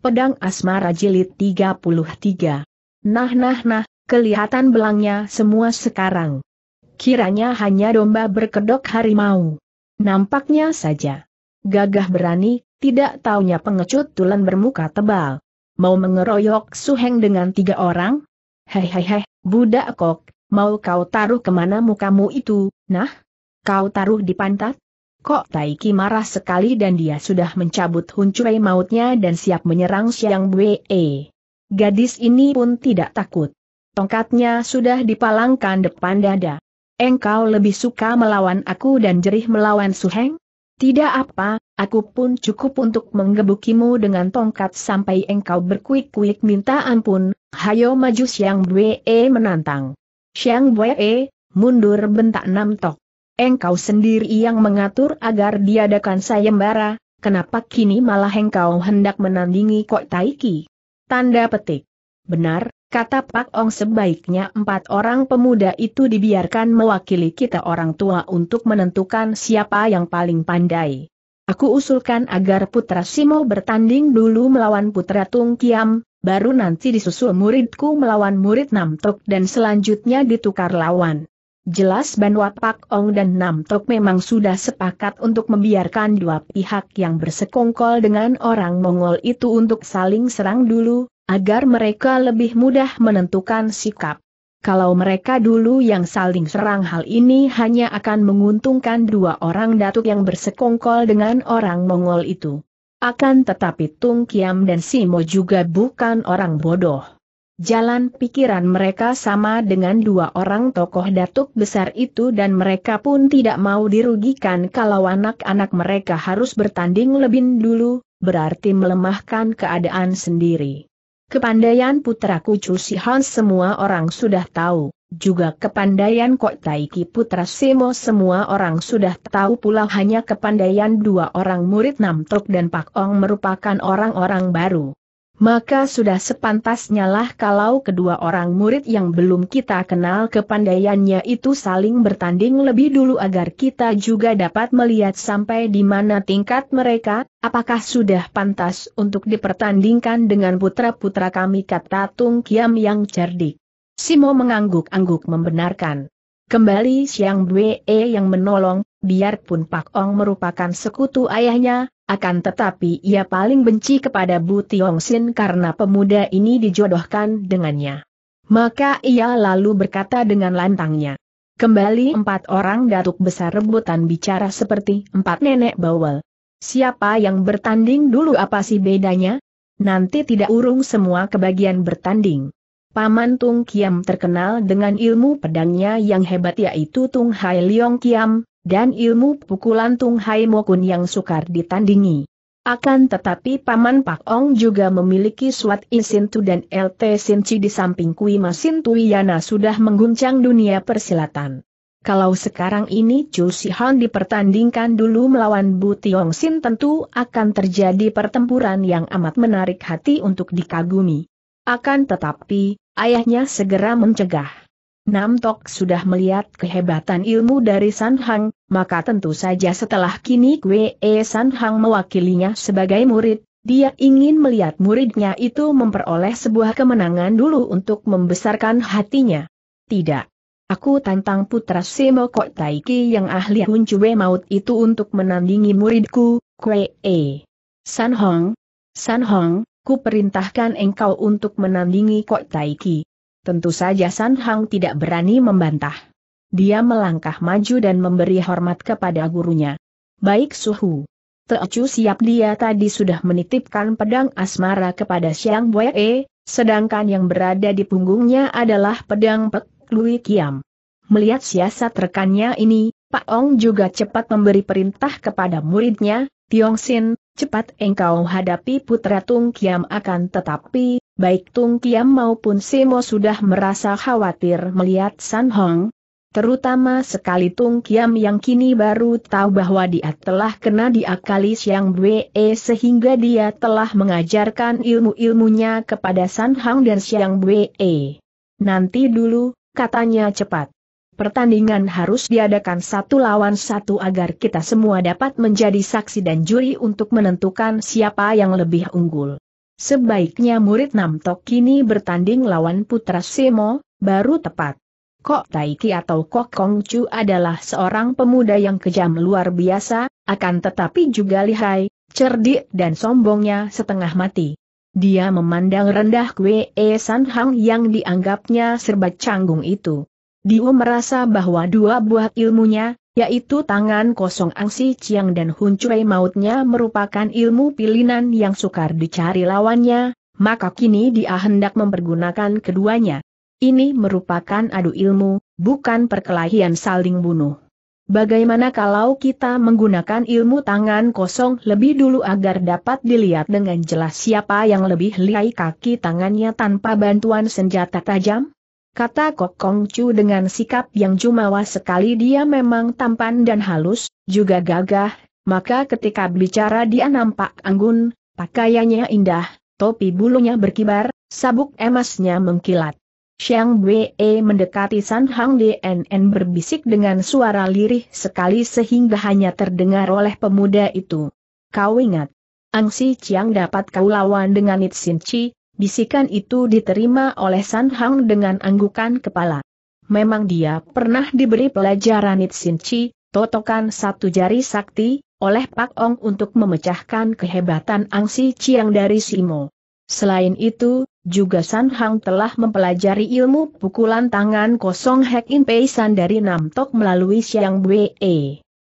Pedang Asmara Jilid 33. Nah nah nah, kelihatan belangnya semua sekarang. Kiranya hanya domba berkedok harimau. Nampaknya saja. Gagah berani, tidak taunya pengecut tulen bermuka tebal. Mau mengeroyok Suheng dengan tiga orang? Hehehe, budak kok, mau kau taruh kemana mukamu itu, nah? Kau taruh di pantat? Kok Taiki marah sekali dan dia sudah mencabut huncurai mautnya dan siap menyerang Siang Bue. Gadis ini pun tidak takut. Tongkatnya sudah dipalangkan depan dada. Engkau lebih suka melawan aku dan jerih melawan Suheng? Tidak apa, aku pun cukup untuk menggebukimu dengan tongkat sampai engkau berkuik-kuik minta ampun, hayo maju Siang Bue menantang. Siang Bue, mundur bentak Namtok engkau sendiri yang mengatur agar diadakan sayembara, kenapa kini malah engkau hendak menandingi Kok Taiki? Tanda petik. Benar, kata Pak Ong sebaiknya empat orang pemuda itu dibiarkan mewakili kita orang tua untuk menentukan siapa yang paling pandai. Aku usulkan agar Putra Simo bertanding dulu melawan Putra Tung Kiam, baru nanti disusul muridku melawan murid Namtok dan selanjutnya ditukar lawan. Jelas Banwa Pak Ong dan Nam Tok memang sudah sepakat untuk membiarkan dua pihak yang bersekongkol dengan orang Mongol itu untuk saling serang dulu, agar mereka lebih mudah menentukan sikap. Kalau mereka dulu yang saling serang hal ini hanya akan menguntungkan dua orang datuk yang bersekongkol dengan orang Mongol itu. Akan tetapi Tung Kiam dan Simo juga bukan orang bodoh. Jalan pikiran mereka sama dengan dua orang tokoh datuk besar itu dan mereka pun tidak mau dirugikan kalau anak-anak mereka harus bertanding lebih dulu, berarti melemahkan keadaan sendiri. Kepandaian putraku Chu Sihan semua orang sudah tahu, juga kepandaian Kok Taiki putra Semo semua orang sudah tahu pula hanya kepandaian dua orang murid Namtruk dan Pak Ong merupakan orang-orang baru maka sudah sepantasnya lah kalau kedua orang murid yang belum kita kenal kepandaiannya itu saling bertanding lebih dulu agar kita juga dapat melihat sampai di mana tingkat mereka, apakah sudah pantas untuk dipertandingkan dengan putra-putra kami kata Tung Kiam yang cerdik. Simo mengangguk-angguk membenarkan. Kembali Siang Bwe yang menolong, biarpun Pak Ong merupakan sekutu ayahnya, akan tetapi ia paling benci kepada Bu Tiong Sin karena pemuda ini dijodohkan dengannya. Maka ia lalu berkata dengan lantangnya. Kembali empat orang datuk besar rebutan bicara seperti empat nenek bawel. Siapa yang bertanding dulu apa sih bedanya? Nanti tidak urung semua kebagian bertanding. Paman Tung Kiam terkenal dengan ilmu pedangnya yang hebat yaitu Tung Hai Leong Kiam, dan ilmu pukulan Tung Hai Mokun yang sukar ditandingi. Akan tetapi Paman Pak Ong juga memiliki suat Isintu dan LT Sinci di samping Kui Masin Tuyana sudah mengguncang dunia persilatan. Kalau sekarang ini Chu Sihan dipertandingkan dulu melawan Bu Tiong Sin tentu akan terjadi pertempuran yang amat menarik hati untuk dikagumi. Akan tetapi, ayahnya segera mencegah. Nam Tok sudah melihat kehebatan ilmu dari San Hang, maka tentu saja setelah kini Kwe e San Hang mewakilinya sebagai murid, dia ingin melihat muridnya itu memperoleh sebuah kemenangan dulu untuk membesarkan hatinya. Tidak. Aku tantang putra Semo Kok Taiki yang ahli Hunchue Maut itu untuk menandingi muridku, Kwe E. San Hong. San Hong, ku perintahkan engkau untuk menandingi Kok Taiki. Tentu saja San Hang tidak berani membantah. Dia melangkah maju dan memberi hormat kepada gurunya. Baik Suhu. Teocu siap dia tadi sudah menitipkan pedang asmara kepada Siang Wei, sedangkan yang berada di punggungnya adalah pedang Pek Lui Kiam. Melihat siasat rekannya ini, Pak Ong juga cepat memberi perintah kepada muridnya, Tiong Sin, cepat engkau hadapi putra Tung Kiam akan tetapi baik Tung Kiam maupun Semo sudah merasa khawatir melihat San Hong, Terutama sekali Tung Kiam yang kini baru tahu bahwa dia telah kena diakali Siang Bwe sehingga dia telah mengajarkan ilmu-ilmunya kepada San Hong dan Siang Bwe. Nanti dulu, katanya cepat. Pertandingan harus diadakan satu lawan satu agar kita semua dapat menjadi saksi dan juri untuk menentukan siapa yang lebih unggul. Sebaiknya murid Namtok kini bertanding lawan putra Semo, baru tepat. Kok Taiki atau Kok Kong Chu adalah seorang pemuda yang kejam luar biasa, akan tetapi juga lihai, cerdik dan sombongnya setengah mati. Dia memandang rendah Kwe e San Hang yang dianggapnya serba canggung itu. Dia merasa bahwa dua buah ilmunya, yaitu tangan kosong Angsi Ciang dan Hun Huncuei mautnya merupakan ilmu pilinan yang sukar dicari lawannya, maka kini dia hendak mempergunakan keduanya. Ini merupakan adu ilmu, bukan perkelahian saling bunuh. Bagaimana kalau kita menggunakan ilmu tangan kosong lebih dulu agar dapat dilihat dengan jelas siapa yang lebih lihai kaki tangannya tanpa bantuan senjata tajam? kata Kok Kong Chu dengan sikap yang jumawa sekali dia memang tampan dan halus, juga gagah, maka ketika bicara dia nampak anggun, pakaiannya indah, topi bulunya berkibar, sabuk emasnya mengkilat. Xiang Wei mendekati San Hang DNN berbisik dengan suara lirih sekali sehingga hanya terdengar oleh pemuda itu. Kau ingat, Angsi Chiang dapat kau lawan dengan It Sin Chi, Bisikan itu diterima oleh San Hang dengan anggukan kepala. Memang dia pernah diberi pelajaran Itsin Chi, totokan satu jari sakti, oleh Pak Ong untuk memecahkan kehebatan Angsi Chiang dari Simo. Selain itu, juga San Hang telah mempelajari ilmu pukulan tangan kosong Hek In Pei San dari Tok melalui Siang Bwe.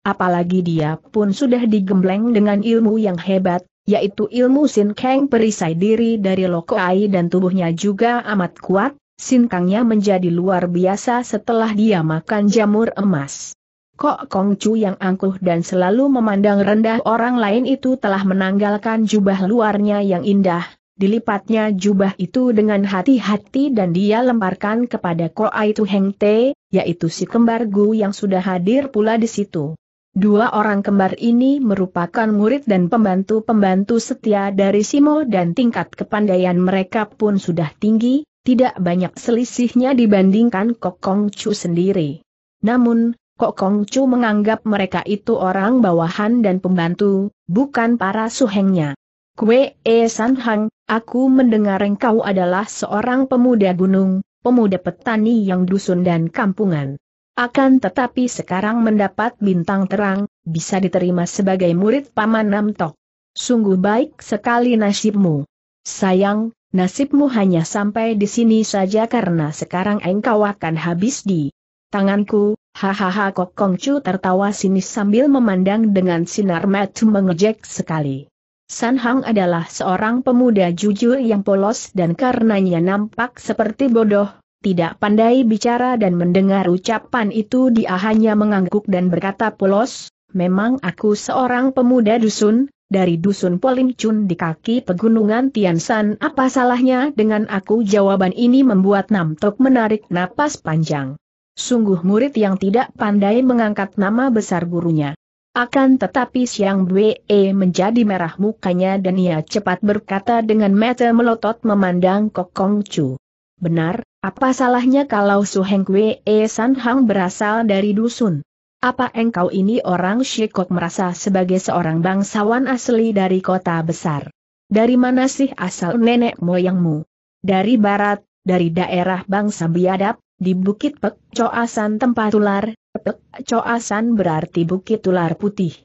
Apalagi dia pun sudah digembleng dengan ilmu yang hebat, yaitu ilmu Sin Kang perisai diri dari Lokoai dan tubuhnya juga amat kuat, Sin Kangnya menjadi luar biasa setelah dia makan jamur emas. Kok Kong Chu yang angkuh dan selalu memandang rendah orang lain itu telah menanggalkan jubah luarnya yang indah, dilipatnya jubah itu dengan hati-hati dan dia lemparkan kepada Ai Tu Heng Te, yaitu si kembar Gu yang sudah hadir pula di situ. Dua orang kembar ini merupakan murid dan pembantu-pembantu setia dari Simo dan tingkat kepandaian mereka pun sudah tinggi, tidak banyak selisihnya dibandingkan Kokong Chu sendiri. Namun, Kokong Chu menganggap mereka itu orang bawahan dan pembantu, bukan para suhengnya. Kue E San Hang, aku mendengar engkau adalah seorang pemuda gunung, pemuda petani yang dusun dan kampungan. Akan tetapi sekarang mendapat bintang terang, bisa diterima sebagai murid Paman Namtok. Sungguh baik sekali nasibmu. Sayang, nasibmu hanya sampai di sini saja karena sekarang engkau akan habis di tanganku, hahaha Kok Kongcu tertawa sinis sambil memandang dengan sinar mata mengejek sekali. San Hang adalah seorang pemuda jujur yang polos dan karenanya nampak seperti bodoh, tidak pandai bicara dan mendengar ucapan itu dia hanya mengangguk dan berkata polos, memang aku seorang pemuda dusun, dari dusun Polimcun di kaki pegunungan Tiansan apa salahnya dengan aku jawaban ini membuat Nam menarik napas panjang. Sungguh murid yang tidak pandai mengangkat nama besar gurunya. Akan tetapi Siang Bwe menjadi merah mukanya dan ia cepat berkata dengan mata melotot memandang Kokong Chu. Benar, apa salahnya kalau Su Heng Kwe e San Hang berasal dari dusun? Apa engkau ini orang Shikok merasa sebagai seorang bangsawan asli dari kota besar? Dari mana sih asal nenek moyangmu? Dari barat, dari daerah bangsa biadab, di Bukit Pek Coasan tempat ular, Pek Coasan berarti Bukit Tular Putih.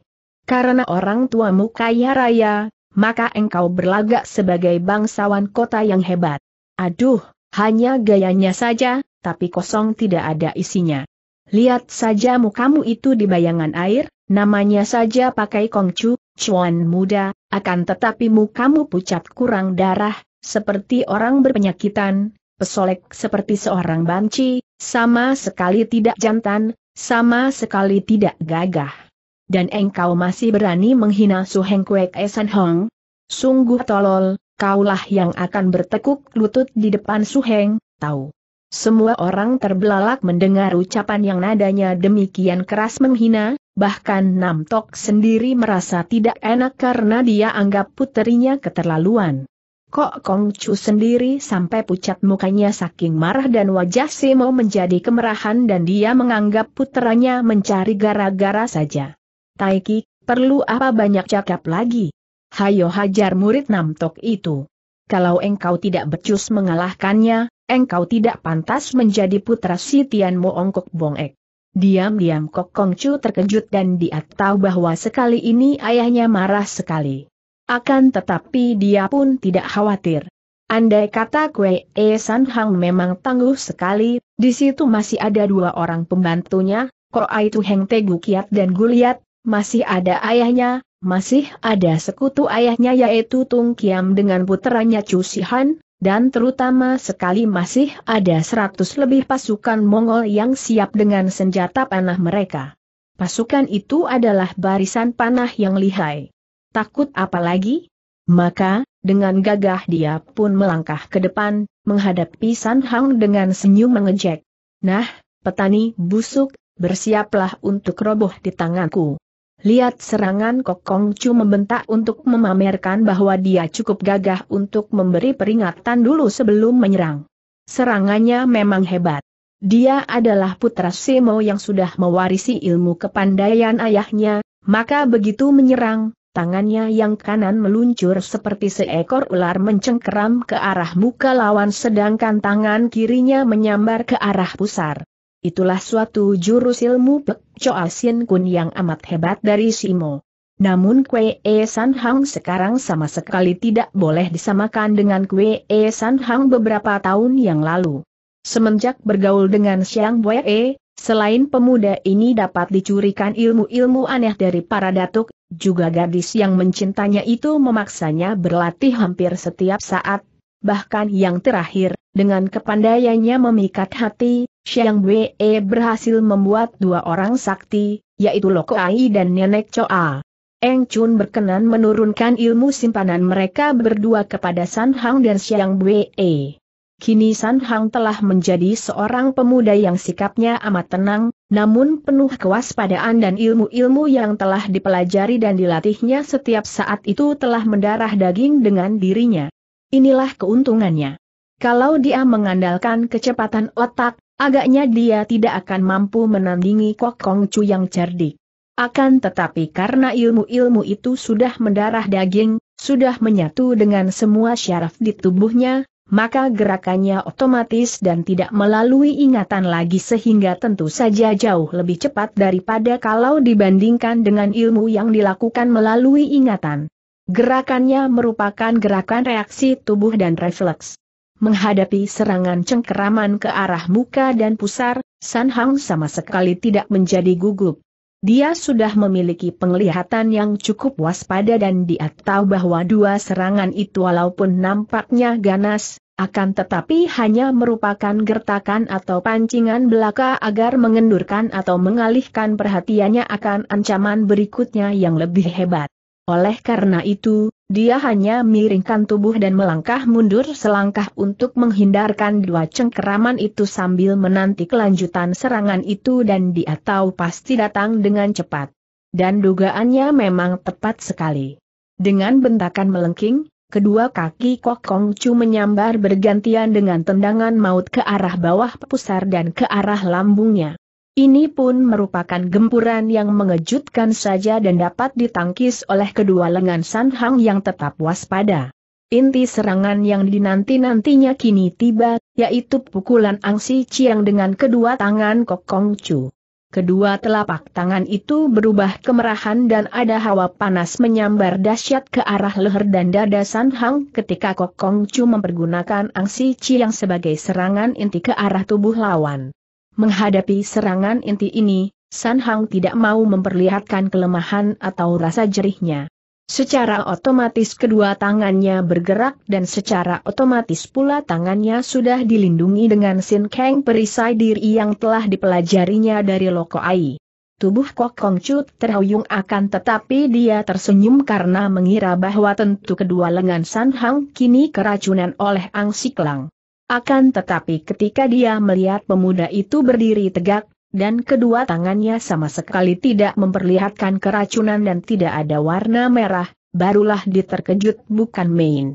Karena orang tuamu kaya raya, maka engkau berlagak sebagai bangsawan kota yang hebat. Aduh, hanya gayanya saja, tapi kosong tidak ada isinya. Lihat saja mukamu itu di bayangan air, namanya saja pakai kongcu, cuan muda, akan tetapi mukamu pucat kurang darah, seperti orang berpenyakitan, pesolek seperti seorang banci, sama sekali tidak jantan, sama sekali tidak gagah. Dan engkau masih berani menghina Su Hengkuek Esan Hong? Sungguh tolol, kaulah yang akan bertekuk lutut di depan Suheng, tahu. Semua orang terbelalak mendengar ucapan yang nadanya demikian keras menghina, bahkan Nam Tok sendiri merasa tidak enak karena dia anggap puterinya keterlaluan. Kok Kong Chu sendiri sampai pucat mukanya saking marah dan wajah Simo menjadi kemerahan dan dia menganggap puteranya mencari gara-gara saja. Taiki, perlu apa banyak cakap lagi? hayo hajar murid Namtok itu. Kalau engkau tidak becus mengalahkannya, engkau tidak pantas menjadi putra Sitian Moongkok Bongek. Diam-diam Kok Kongcu terkejut dan dia tahu bahwa sekali ini ayahnya marah sekali. Akan tetapi dia pun tidak khawatir. Andai kata Kue E San Hang memang tangguh sekali, di situ masih ada dua orang pembantunya, Ko Aitu Heng Kiat dan Guliat, masih ada ayahnya, masih ada sekutu ayahnya yaitu Tung Kiam dengan puteranya Chu Sihan, dan terutama sekali masih ada seratus lebih pasukan Mongol yang siap dengan senjata panah mereka. Pasukan itu adalah barisan panah yang lihai. Takut apa lagi? Maka, dengan gagah dia pun melangkah ke depan, menghadapi San Hang dengan senyum mengejek. Nah, petani busuk, bersiaplah untuk roboh di tanganku. Lihat serangan Kokong Chu membentak untuk memamerkan bahwa dia cukup gagah untuk memberi peringatan dulu sebelum menyerang. Serangannya memang hebat. Dia adalah putra Semo yang sudah mewarisi ilmu kepandaian ayahnya, maka begitu menyerang, tangannya yang kanan meluncur seperti seekor ular mencengkeram ke arah muka lawan sedangkan tangan kirinya menyambar ke arah pusar. Itulah suatu jurus ilmu Pek Choa Sien Kun yang amat hebat dari Simo. Namun Kwe E San Hang sekarang sama sekali tidak boleh disamakan dengan Kwe E San Hang beberapa tahun yang lalu. Semenjak bergaul dengan Siang Wei E, selain pemuda ini dapat dicurikan ilmu-ilmu aneh dari para datuk, juga gadis yang mencintanya itu memaksanya berlatih hampir setiap saat, bahkan yang terakhir, dengan kepandaiannya memikat hati, Xiang Wei berhasil membuat dua orang sakti, yaitu Loko Ai dan Nenek Choa. Eng Chun berkenan menurunkan ilmu simpanan mereka berdua kepada San Hang dan Xiang Wei. Kini San Hang telah menjadi seorang pemuda yang sikapnya amat tenang, namun penuh kewaspadaan dan ilmu-ilmu yang telah dipelajari dan dilatihnya setiap saat itu telah mendarah daging dengan dirinya. Inilah keuntungannya. Kalau dia mengandalkan kecepatan otak, Agaknya dia tidak akan mampu menandingi Kok Kong Chu yang cerdik. Akan tetapi karena ilmu-ilmu itu sudah mendarah daging, sudah menyatu dengan semua syaraf di tubuhnya, maka gerakannya otomatis dan tidak melalui ingatan lagi sehingga tentu saja jauh lebih cepat daripada kalau dibandingkan dengan ilmu yang dilakukan melalui ingatan. Gerakannya merupakan gerakan reaksi tubuh dan refleks. Menghadapi serangan cengkeraman ke arah muka dan pusar, San Hang sama sekali tidak menjadi gugup. Dia sudah memiliki penglihatan yang cukup waspada dan dia tahu bahwa dua serangan itu walaupun nampaknya ganas, akan tetapi hanya merupakan gertakan atau pancingan belaka agar mengendurkan atau mengalihkan perhatiannya akan ancaman berikutnya yang lebih hebat. Oleh karena itu, dia hanya miringkan tubuh dan melangkah mundur selangkah untuk menghindarkan dua cengkeraman itu sambil menanti kelanjutan serangan itu dan dia tahu pasti datang dengan cepat. Dan dugaannya memang tepat sekali. Dengan bentakan melengking, kedua kaki Kok Kong Chu menyambar bergantian dengan tendangan maut ke arah bawah pusar dan ke arah lambungnya. Ini pun merupakan gempuran yang mengejutkan saja dan dapat ditangkis oleh kedua lengan San Hang yang tetap waspada. Inti serangan yang dinanti-nantinya kini tiba, yaitu pukulan Ang Angsi yang dengan kedua tangan Kokong Chu. Kedua telapak tangan itu berubah kemerahan dan ada hawa panas menyambar dahsyat ke arah leher dan dada San Hang ketika Kokong Chu mempergunakan Ang Angsi yang sebagai serangan inti ke arah tubuh lawan. Menghadapi serangan inti ini, San Hang tidak mau memperlihatkan kelemahan atau rasa jerihnya. Secara otomatis kedua tangannya bergerak dan secara otomatis pula tangannya sudah dilindungi dengan Sin Kang perisai diri yang telah dipelajarinya dari Loko Ai. Tubuh Kok Kong Chut terhuyung akan tetapi dia tersenyum karena mengira bahwa tentu kedua lengan San Hang kini keracunan oleh Ang Siklang. Akan tetapi ketika dia melihat pemuda itu berdiri tegak, dan kedua tangannya sama sekali tidak memperlihatkan keracunan dan tidak ada warna merah, barulah diterkejut bukan main.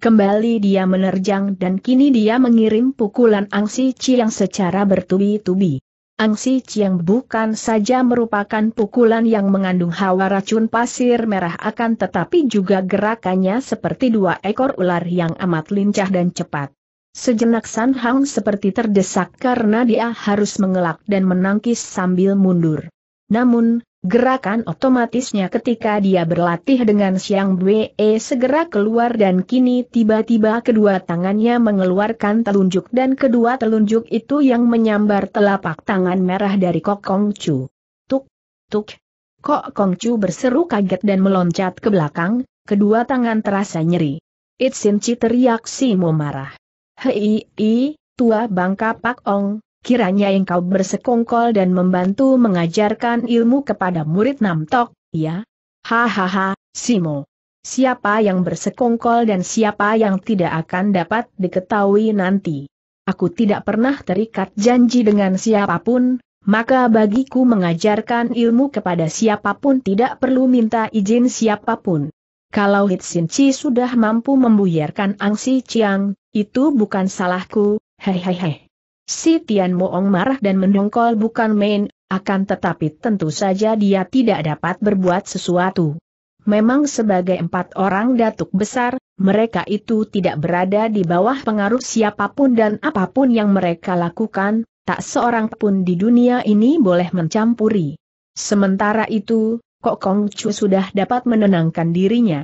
Kembali dia menerjang dan kini dia mengirim pukulan Angsi yang secara bertubi-tubi. Angsi yang bukan saja merupakan pukulan yang mengandung hawa racun pasir merah akan tetapi juga gerakannya seperti dua ekor ular yang amat lincah dan cepat. Sejenak San Hang seperti terdesak karena dia harus mengelak dan menangkis sambil mundur. Namun, gerakan otomatisnya ketika dia berlatih dengan Siang Bwe e segera keluar dan kini tiba-tiba kedua tangannya mengeluarkan telunjuk dan kedua telunjuk itu yang menyambar telapak tangan merah dari Kok Kong Chu. Tuk, tuk. Kok Kong Chu berseru kaget dan meloncat ke belakang, kedua tangan terasa nyeri. Itsin Chi teriak si mau marah. Hei, i, tua bangka Pak Ong, kiranya engkau bersekongkol dan membantu mengajarkan ilmu kepada murid Tok, ya? Hahaha, Simo. Siapa yang bersekongkol dan siapa yang tidak akan dapat diketahui nanti. Aku tidak pernah terikat janji dengan siapapun, maka bagiku mengajarkan ilmu kepada siapapun tidak perlu minta izin siapapun. Kalau Hitsin Chi sudah mampu membuyarkan Angsi Chiang, itu bukan salahku, hehehe. Si Tian Moong marah dan mendongkol bukan main, akan tetapi tentu saja dia tidak dapat berbuat sesuatu. Memang sebagai empat orang datuk besar, mereka itu tidak berada di bawah pengaruh siapapun dan apapun yang mereka lakukan, tak seorang pun di dunia ini boleh mencampuri. Sementara itu, Kok Kong Chu sudah dapat menenangkan dirinya.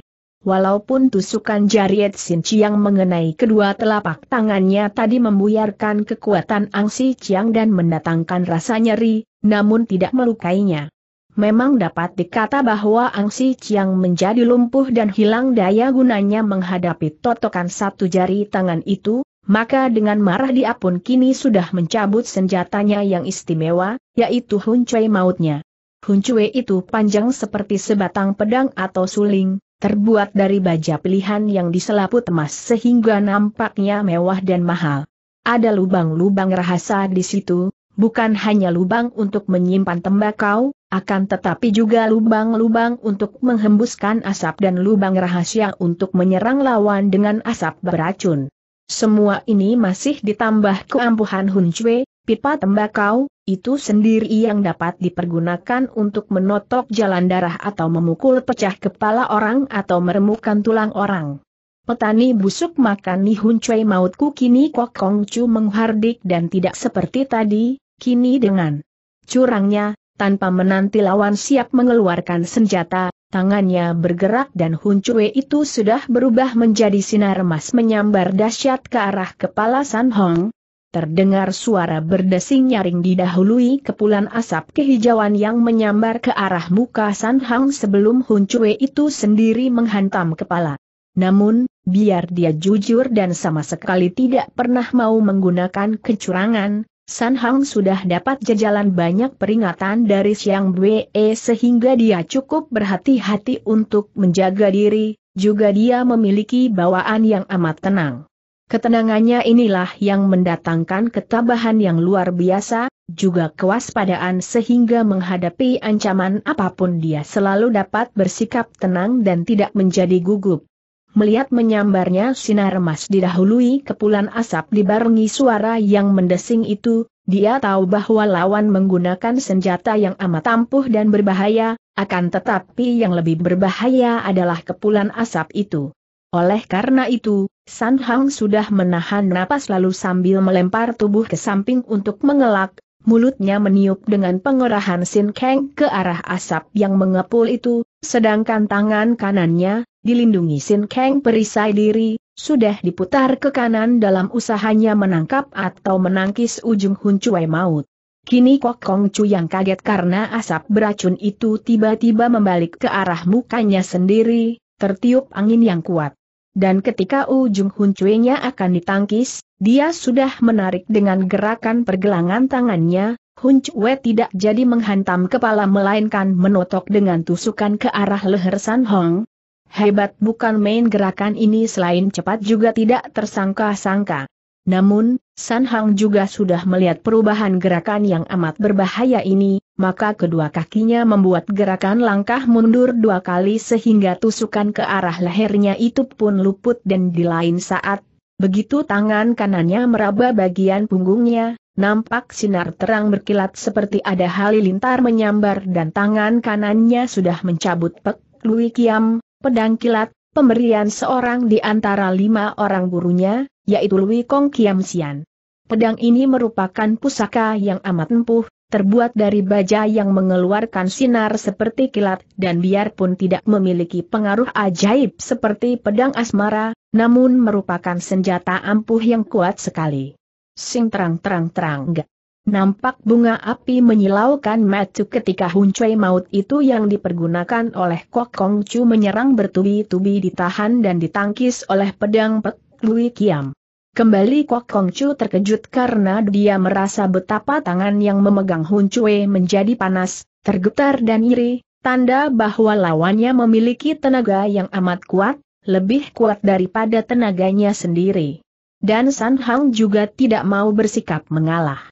Walaupun tusukan jariet Sin Chiang mengenai kedua telapak tangannya tadi membuyarkan kekuatan Angsi Chiang dan mendatangkan rasa nyeri, namun tidak melukainya. Memang dapat dikata bahwa Angsi Chiang menjadi lumpuh dan hilang daya gunanya menghadapi totokan satu jari tangan itu, maka dengan marah dia pun kini sudah mencabut senjatanya yang istimewa, yaitu Hun Cui mautnya. Hun Cui itu panjang seperti sebatang pedang atau suling, terbuat dari baja pilihan yang diselaput emas sehingga nampaknya mewah dan mahal. Ada lubang-lubang rahasia di situ, bukan hanya lubang untuk menyimpan tembakau, akan tetapi juga lubang-lubang untuk menghembuskan asap dan lubang rahasia untuk menyerang lawan dengan asap beracun. Semua ini masih ditambah keampuhan Hun Cui, Pipa tembakau, itu sendiri yang dapat dipergunakan untuk menotok jalan darah atau memukul pecah kepala orang atau meremukan tulang orang. Petani busuk makan nih huncuai mautku kini Kok Kong menghardik dan tidak seperti tadi, kini dengan curangnya, tanpa menanti lawan siap mengeluarkan senjata, tangannya bergerak dan huncuai itu sudah berubah menjadi sinar emas menyambar dahsyat ke arah kepala San Hong, Terdengar suara berdesing nyaring didahului kepulan asap kehijauan yang menyambar ke arah muka San Hang sebelum Hun Cue itu sendiri menghantam kepala. Namun, biar dia jujur dan sama sekali tidak pernah mau menggunakan kecurangan, San Hang sudah dapat jajalan banyak peringatan dari Siang Bwe sehingga dia cukup berhati-hati untuk menjaga diri, juga dia memiliki bawaan yang amat tenang. Ketenangannya inilah yang mendatangkan ketabahan yang luar biasa, juga kewaspadaan sehingga menghadapi ancaman apapun dia selalu dapat bersikap tenang dan tidak menjadi gugup. Melihat menyambarnya sinar emas didahului kepulan asap dibarengi suara yang mendesing itu, dia tahu bahwa lawan menggunakan senjata yang amat ampuh dan berbahaya, akan tetapi yang lebih berbahaya adalah kepulan asap itu. Oleh karena itu, San Hang sudah menahan napas lalu sambil melempar tubuh ke samping untuk mengelak, mulutnya meniup dengan pengerahan Sin Kang ke arah asap yang mengepul itu, sedangkan tangan kanannya, dilindungi Sin Kang perisai diri, sudah diputar ke kanan dalam usahanya menangkap atau menangkis ujung huncuai maut. Kini Kok Kong Chu yang kaget karena asap beracun itu tiba-tiba membalik ke arah mukanya sendiri, tertiup angin yang kuat dan ketika ujung huncuinya akan ditangkis, dia sudah menarik dengan gerakan pergelangan tangannya, Hunchwe tidak jadi menghantam kepala melainkan menotok dengan tusukan ke arah leher San Hong. Hebat bukan main gerakan ini selain cepat juga tidak tersangka-sangka. Namun, San Hang juga sudah melihat perubahan gerakan yang amat berbahaya ini, maka kedua kakinya membuat gerakan langkah mundur dua kali sehingga tusukan ke arah lehernya itu pun luput dan di lain saat, begitu tangan kanannya meraba bagian punggungnya, Nampak sinar terang berkilat seperti ada halilintar menyambar dan tangan kanannya sudah mencabut pek, lui kiam, pedang kilat, pemberian seorang di antara lima orang burunya, yaitu Lui Kong Kiam Sian. Pedang ini merupakan pusaka yang amat empuh, terbuat dari baja yang mengeluarkan sinar seperti kilat dan biarpun tidak memiliki pengaruh ajaib seperti pedang asmara, namun merupakan senjata ampuh yang kuat sekali. Sing terang-terang-terang Nampak bunga api menyilaukan matu ketika Hun maut itu yang dipergunakan oleh Kok Kong Chu menyerang bertubi-tubi ditahan dan ditangkis oleh pedang Pek Lui Kiam. Kembali Kok Kong Chu terkejut karena dia merasa betapa tangan yang memegang Hun Chue menjadi panas, tergetar dan iri, tanda bahwa lawannya memiliki tenaga yang amat kuat, lebih kuat daripada tenaganya sendiri. Dan San Hang juga tidak mau bersikap mengalah.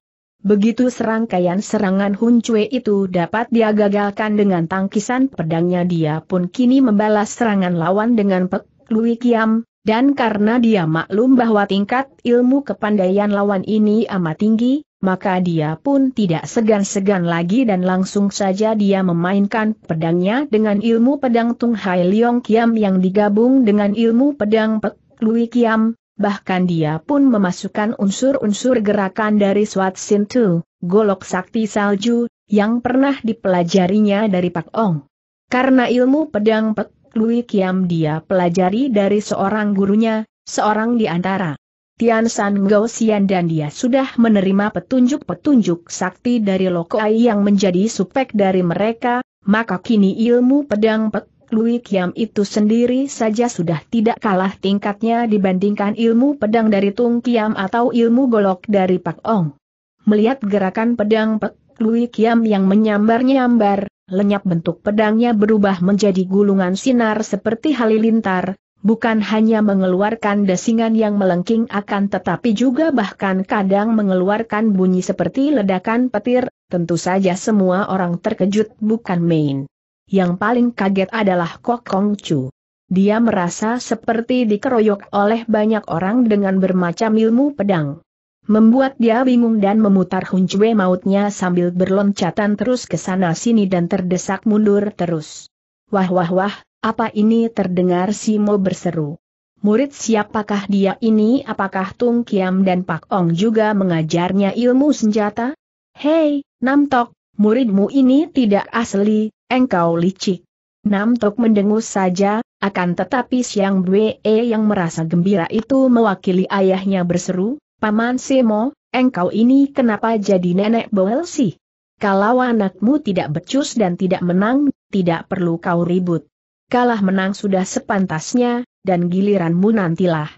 Begitu serangkaian serangan Hun Chue itu dapat dia gagalkan dengan tangkisan pedangnya dia pun kini membalas serangan lawan dengan Pek Lui Kiam, dan karena dia maklum bahwa tingkat ilmu kepandaian lawan ini amat tinggi, maka dia pun tidak segan-segan lagi dan langsung saja dia memainkan pedangnya dengan ilmu pedang Tung Hai Leong Kiam yang digabung dengan ilmu pedang Pek Lui Kiam, bahkan dia pun memasukkan unsur-unsur gerakan dari Swat Sin Tu, golok sakti salju, yang pernah dipelajarinya dari Pak Ong. Karena ilmu pedang Pek Lui Kiam dia pelajari dari seorang gurunya, seorang di antara Tian San Gao Xian dan dia sudah menerima petunjuk-petunjuk sakti dari Lokoai yang menjadi supek dari mereka, maka kini ilmu pedang Pek Lui Kiam itu sendiri saja sudah tidak kalah tingkatnya dibandingkan ilmu pedang dari Tung Kiam atau ilmu golok dari Pak Ong. Melihat gerakan pedang Pek Lui Kiam yang menyambar-nyambar, lenyap bentuk pedangnya berubah menjadi gulungan sinar seperti halilintar, bukan hanya mengeluarkan desingan yang melengking akan tetapi juga bahkan kadang mengeluarkan bunyi seperti ledakan petir, tentu saja semua orang terkejut bukan main. Yang paling kaget adalah Kok Kong Chu. Dia merasa seperti dikeroyok oleh banyak orang dengan bermacam ilmu pedang. Membuat dia bingung dan memutar huncue mautnya sambil berloncatan terus ke sana sini dan terdesak mundur terus. Wah wah wah, apa ini terdengar Simo berseru. Murid siapakah dia ini apakah Tung Kiam dan Pak Ong juga mengajarnya ilmu senjata? Hei, Nam Tok, muridmu ini tidak asli, engkau licik. Nam Tok mendengus saja, akan tetapi Siang Bwe yang merasa gembira itu mewakili ayahnya berseru, Paman Semo, engkau ini kenapa jadi nenek bawel sih? Kalau anakmu tidak becus dan tidak menang, tidak perlu kau ribut. Kalah menang sudah sepantasnya, dan giliranmu nantilah.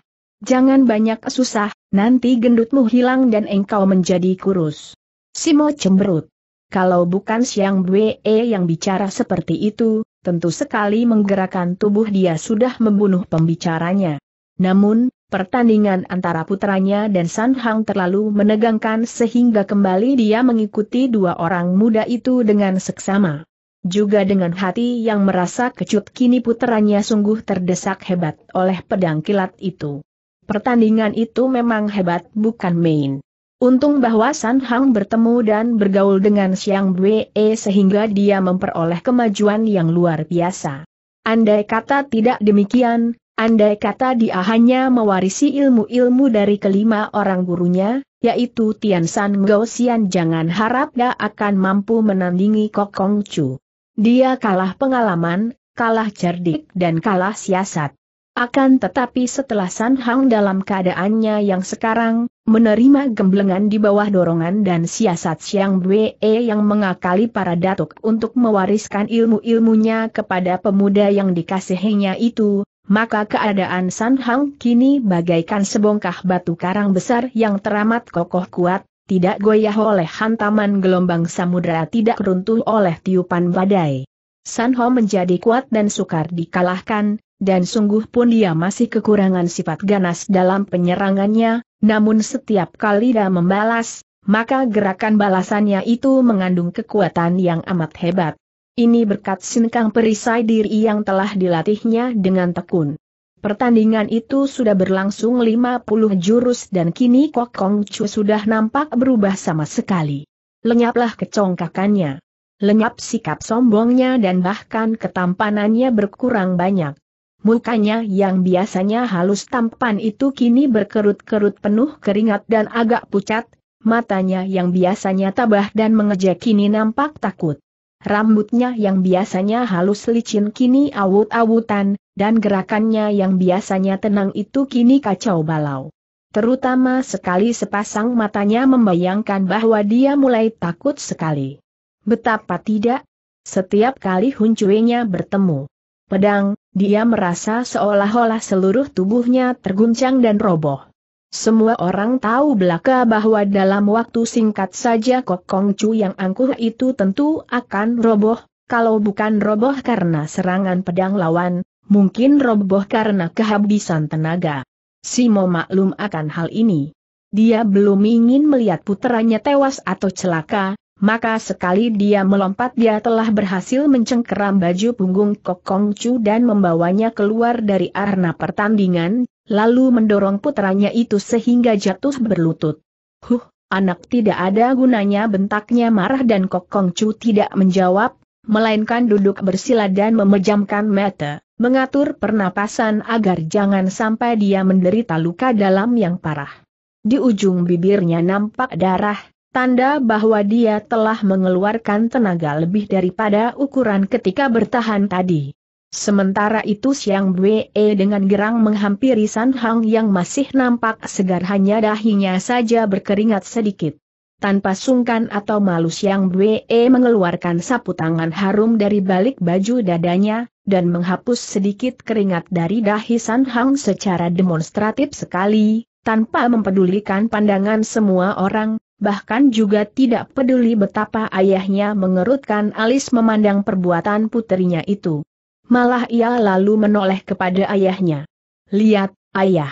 Jangan banyak susah, nanti gendutmu hilang dan engkau menjadi kurus. Simo cemberut. Kalau bukan Siang Bwe yang bicara seperti itu, tentu sekali menggerakkan tubuh dia sudah membunuh pembicaranya. Namun, Pertandingan antara putranya dan San Hang terlalu menegangkan sehingga kembali dia mengikuti dua orang muda itu dengan seksama. Juga dengan hati yang merasa kecut kini putranya sungguh terdesak hebat oleh pedang kilat itu. Pertandingan itu memang hebat bukan main. Untung bahwa San Hang bertemu dan bergaul dengan Xiang Bwe sehingga dia memperoleh kemajuan yang luar biasa. Andai kata tidak demikian, Andai kata dia hanya mewarisi ilmu-ilmu dari kelima orang gurunya, yaitu Tian San Gao Xian jangan harap dia akan mampu menandingi Kok Kong Chu. Dia kalah pengalaman, kalah cerdik dan kalah siasat. Akan tetapi setelah San Hang dalam keadaannya yang sekarang, menerima gemblengan di bawah dorongan dan siasat Siang Bwe yang mengakali para datuk untuk mewariskan ilmu-ilmunya kepada pemuda yang dikasihinya itu, maka keadaan San Hang kini bagaikan sebongkah batu karang besar yang teramat kokoh kuat, tidak goyah oleh hantaman gelombang samudera tidak runtuh oleh tiupan badai. San Hong menjadi kuat dan sukar dikalahkan, dan sungguh pun dia masih kekurangan sifat ganas dalam penyerangannya, namun setiap kali dia membalas, maka gerakan balasannya itu mengandung kekuatan yang amat hebat. Ini berkat sinkang perisai diri yang telah dilatihnya dengan tekun. Pertandingan itu sudah berlangsung 50 jurus dan kini Kok Kong Chu sudah nampak berubah sama sekali. Lenyaplah kecongkakannya. Lenyap sikap sombongnya dan bahkan ketampanannya berkurang banyak. Mukanya yang biasanya halus tampan itu kini berkerut-kerut penuh keringat dan agak pucat, matanya yang biasanya tabah dan mengejek kini nampak takut. Rambutnya yang biasanya halus licin kini awut-awutan, dan gerakannya yang biasanya tenang itu kini kacau balau. Terutama sekali sepasang matanya membayangkan bahwa dia mulai takut sekali. Betapa tidak, setiap kali huncuenya bertemu pedang, dia merasa seolah-olah seluruh tubuhnya terguncang dan roboh. Semua orang tahu belaka bahwa dalam waktu singkat saja kokong Kong Chu yang angkuh itu tentu akan roboh, kalau bukan roboh karena serangan pedang lawan, mungkin roboh karena kehabisan tenaga. Si Simo maklum akan hal ini. Dia belum ingin melihat putranya tewas atau celaka, maka sekali dia melompat dia telah berhasil mencengkeram baju punggung Kokong Chu dan membawanya keluar dari arena pertandingan, lalu mendorong putranya itu sehingga jatuh berlutut. Huh, anak tidak ada gunanya bentaknya marah dan Kokong Chu tidak menjawab, melainkan duduk bersila dan memejamkan mata, mengatur pernapasan agar jangan sampai dia menderita luka dalam yang parah. Di ujung bibirnya nampak darah, tanda bahwa dia telah mengeluarkan tenaga lebih daripada ukuran ketika bertahan tadi. Sementara itu Siang Bwe dengan gerang menghampiri San Hang yang masih nampak segar hanya dahinya saja berkeringat sedikit. Tanpa sungkan atau malu Siang Bwe mengeluarkan sapu tangan harum dari balik baju dadanya, dan menghapus sedikit keringat dari dahi San Hang secara demonstratif sekali, tanpa mempedulikan pandangan semua orang, bahkan juga tidak peduli betapa ayahnya mengerutkan alis memandang perbuatan putrinya itu. Malah ia lalu menoleh kepada ayahnya. Lihat, ayah.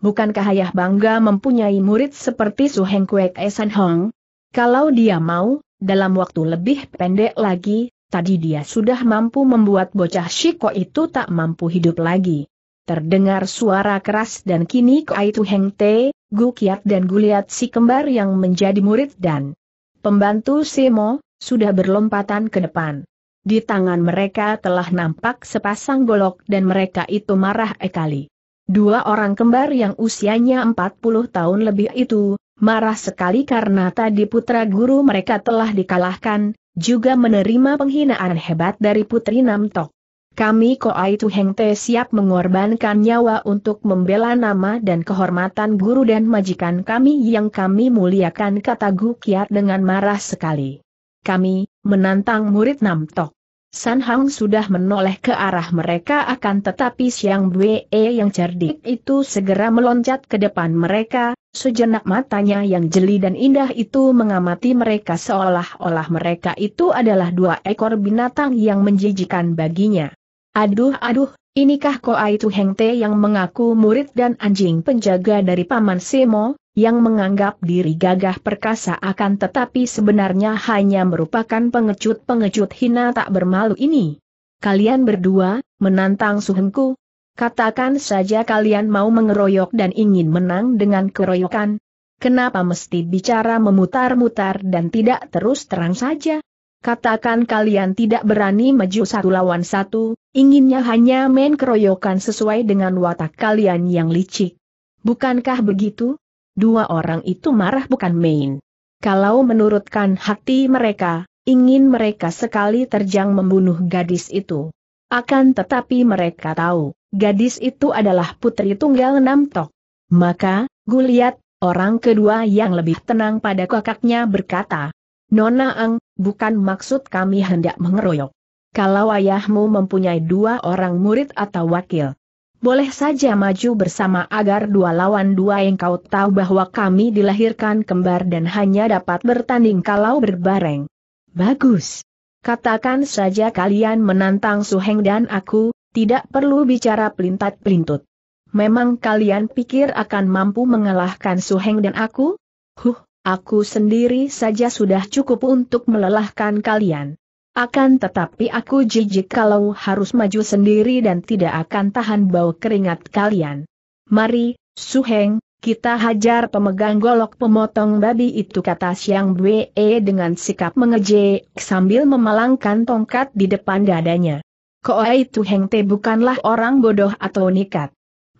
Bukankah ayah bangga mempunyai murid seperti Su Heng Kuek Esan Hong? Kalau dia mau, dalam waktu lebih pendek lagi, tadi dia sudah mampu membuat bocah Shiko itu tak mampu hidup lagi. Terdengar suara keras dan kini Kaitu Heng Te, Gu Kiat dan Gu Liat si kembar yang menjadi murid dan pembantu Semo, sudah berlompatan ke depan. Di tangan mereka telah nampak sepasang golok dan mereka itu marah ekali. Dua orang kembar yang usianya 40 tahun lebih itu, marah sekali karena tadi putra guru mereka telah dikalahkan, juga menerima penghinaan hebat dari Putri Namtok. Kami Koai Tuheng Te siap mengorbankan nyawa untuk membela nama dan kehormatan guru dan majikan kami yang kami muliakan kata Gu Kiat dengan marah sekali. Kami, menantang murid Nam Tok. San Hang sudah menoleh ke arah mereka akan tetapi Siang Bwe yang cerdik itu segera meloncat ke depan mereka, sejenak matanya yang jeli dan indah itu mengamati mereka seolah-olah mereka itu adalah dua ekor binatang yang menjijikan baginya. Aduh aduh, inikah ko itu Heng Te yang mengaku murid dan anjing penjaga dari Paman Semo, yang menganggap diri gagah perkasa akan tetapi sebenarnya hanya merupakan pengecut-pengecut hina tak bermalu ini? Kalian berdua, menantang suhengku? Katakan saja kalian mau mengeroyok dan ingin menang dengan keroyokan. Kenapa mesti bicara memutar-mutar dan tidak terus terang saja? Katakan kalian tidak berani maju satu lawan satu, inginnya hanya main keroyokan sesuai dengan watak kalian yang licik. Bukankah begitu? Dua orang itu marah bukan main. Kalau menurutkan hati mereka, ingin mereka sekali terjang membunuh gadis itu. Akan tetapi mereka tahu, gadis itu adalah putri tunggal Namtok. Maka, Guliat, orang kedua yang lebih tenang pada kakaknya berkata, Nona Ang, bukan maksud kami hendak mengeroyok. Kalau ayahmu mempunyai dua orang murid atau wakil, boleh saja maju bersama agar dua lawan dua yang kau tahu bahwa kami dilahirkan kembar dan hanya dapat bertanding kalau berbareng. Bagus. Katakan saja kalian menantang Suheng dan aku, tidak perlu bicara pelintat-pelintut. Memang kalian pikir akan mampu mengalahkan Suheng dan aku? Huh, Aku sendiri saja sudah cukup untuk melelahkan kalian. Akan tetapi aku jijik kalau harus maju sendiri dan tidak akan tahan bau keringat kalian. Mari, Su Heng, kita hajar pemegang golok pemotong babi itu kata Siang Bwe dengan sikap mengejek sambil memalangkan tongkat di depan dadanya. Tu Heng Te bukanlah orang bodoh atau nikat.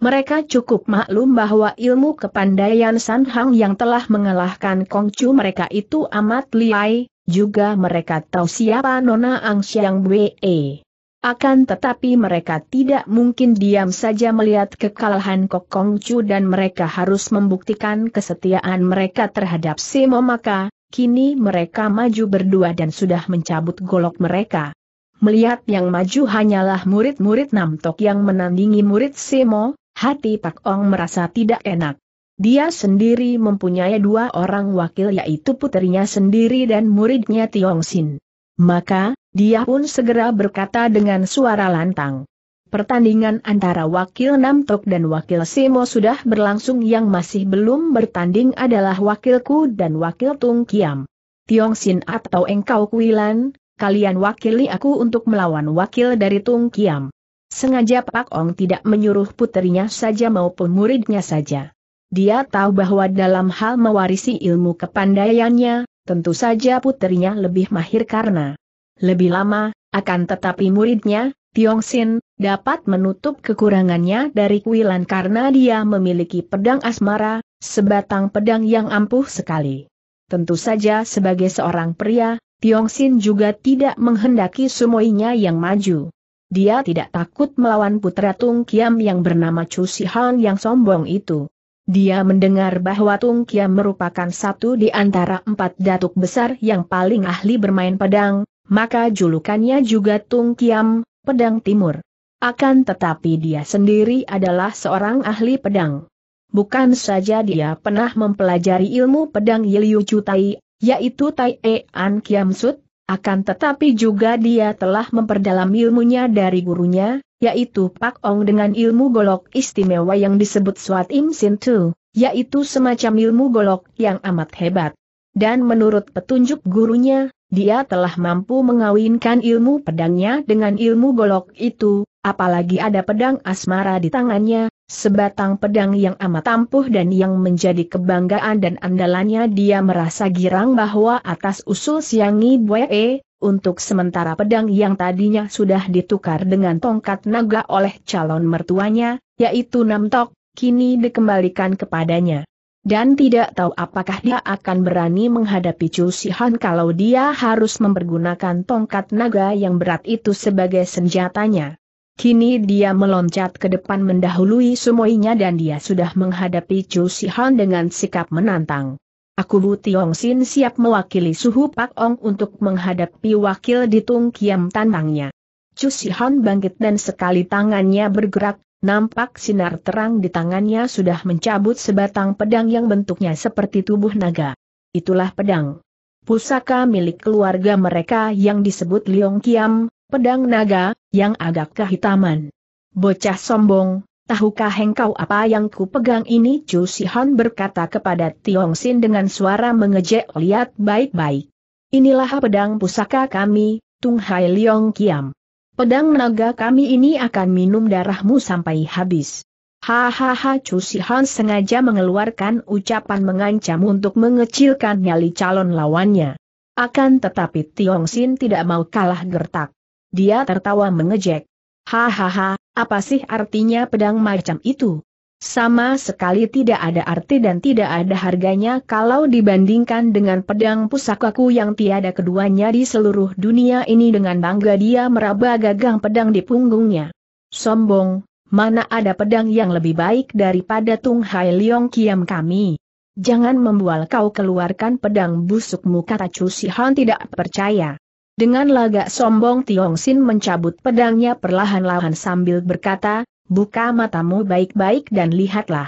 Mereka cukup maklum bahwa ilmu kepandaian San Hang yang telah mengalahkan Kongcu mereka itu amat liai, juga mereka tahu siapa Nona Ang Siang Wei. Akan tetapi mereka tidak mungkin diam saja melihat kekalahan Kok Kongcu dan mereka harus membuktikan kesetiaan mereka terhadap si Momaka, kini mereka maju berdua dan sudah mencabut golok mereka. Melihat yang maju hanyalah murid-murid Namtok yang menandingi murid Semo, Hati Pak Ong merasa tidak enak. Dia sendiri mempunyai dua orang wakil yaitu putrinya sendiri dan muridnya Tiong Sin. Maka, dia pun segera berkata dengan suara lantang. Pertandingan antara wakil Tok dan wakil Simo sudah berlangsung yang masih belum bertanding adalah wakilku dan wakil Tung Kiam. Tiong Sin atau engkau Kuilan, kalian wakili aku untuk melawan wakil dari Tung Kiam. Sengaja Pak Ong tidak menyuruh putrinya saja maupun muridnya saja. Dia tahu bahwa dalam hal mewarisi ilmu kepandaiannya, tentu saja putrinya lebih mahir karena lebih lama, akan tetapi muridnya, Tiong Sin, dapat menutup kekurangannya dari Kuilan karena dia memiliki pedang asmara, sebatang pedang yang ampuh sekali. Tentu saja sebagai seorang pria, Tiong Sin juga tidak menghendaki sumoinya yang maju dia tidak takut melawan putra Tung Kiam yang bernama Chu Sihan yang sombong itu. Dia mendengar bahwa Tung Kiam merupakan satu di antara empat datuk besar yang paling ahli bermain pedang, maka julukannya juga Tung Kiam, Pedang Timur. Akan tetapi dia sendiri adalah seorang ahli pedang. Bukan saja dia pernah mempelajari ilmu pedang Yiliu Chu Tai, yaitu Tai E An Kiam Sut, akan tetapi juga dia telah memperdalam ilmunya dari gurunya, yaitu Pak Ong dengan ilmu golok istimewa yang disebut Swat Im Sin Tu, yaitu semacam ilmu golok yang amat hebat. Dan menurut petunjuk gurunya, dia telah mampu mengawinkan ilmu pedangnya dengan ilmu golok itu, apalagi ada pedang asmara di tangannya, Sebatang pedang yang amat ampuh dan yang menjadi kebanggaan dan andalannya dia merasa girang bahwa atas usul Siangi Buee, untuk sementara pedang yang tadinya sudah ditukar dengan tongkat naga oleh calon mertuanya, yaitu Namtok, kini dikembalikan kepadanya. Dan tidak tahu apakah dia akan berani menghadapi Cusihan kalau dia harus mempergunakan tongkat naga yang berat itu sebagai senjatanya. Kini dia meloncat ke depan mendahului semuanya dan dia sudah menghadapi Chu Sihan dengan sikap menantang. Aku Bu Tiong Sin siap mewakili Suhu Pak Ong untuk menghadapi wakil di Tung Kiam tantangnya. Chu Sihan bangkit dan sekali tangannya bergerak, nampak sinar terang di tangannya sudah mencabut sebatang pedang yang bentuknya seperti tubuh naga. Itulah pedang. Pusaka milik keluarga mereka yang disebut Liong Kiam, pedang naga, yang agak kehitaman. Bocah sombong, tahukah engkau apa yang ku pegang ini? Chu Sihan berkata kepada Tiong Sin dengan suara mengejek lihat baik-baik. Inilah pedang pusaka kami, Tung Hai Leong Kiam. Pedang naga kami ini akan minum darahmu sampai habis. Hahaha Chu Sihan sengaja mengeluarkan ucapan mengancam untuk mengecilkan nyali calon lawannya. Akan tetapi Tiong Sin tidak mau kalah gertak. Dia tertawa mengejek. Hahaha, apa sih artinya pedang macam itu? Sama sekali tidak ada arti dan tidak ada harganya kalau dibandingkan dengan pedang pusakaku yang tiada keduanya di seluruh dunia ini dengan bangga dia meraba gagang pedang di punggungnya. Sombong, mana ada pedang yang lebih baik daripada Tung Hai Leong Kiam kami? Jangan membual kau keluarkan pedang busukmu kata Chu Han tidak percaya. Dengan lagak sombong Tiong Sin mencabut pedangnya perlahan-lahan sambil berkata, buka matamu baik-baik dan lihatlah.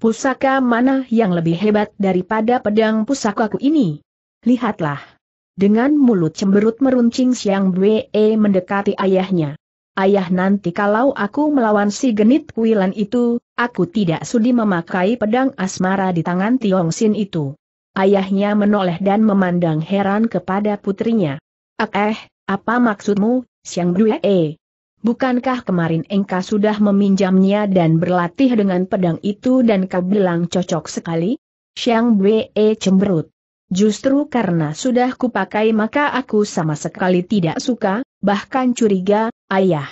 Pusaka mana yang lebih hebat daripada pedang pusakaku ini? Lihatlah. Dengan mulut cemberut meruncing Siang Bwe mendekati ayahnya. Ayah nanti kalau aku melawan si genit kuilan itu, aku tidak sudi memakai pedang asmara di tangan Tiong Sin itu. Ayahnya menoleh dan memandang heran kepada putrinya. Ak eh, apa maksudmu, Siang Due? -e? Eh, bukankah kemarin engkau sudah meminjamnya dan berlatih dengan pedang itu dan kau bilang cocok sekali? Siang Bue eh, cemberut. Justru karena sudah kupakai maka aku sama sekali tidak suka, bahkan curiga, ayah.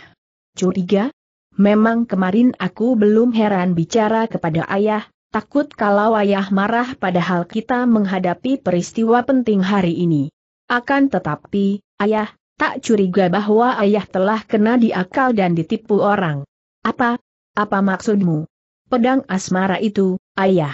Curiga? Memang kemarin aku belum heran bicara kepada ayah, takut kalau ayah marah padahal kita menghadapi peristiwa penting hari ini. Akan tetapi, ayah, tak curiga bahwa ayah telah kena diakal dan ditipu orang. Apa? Apa maksudmu? Pedang asmara itu, ayah.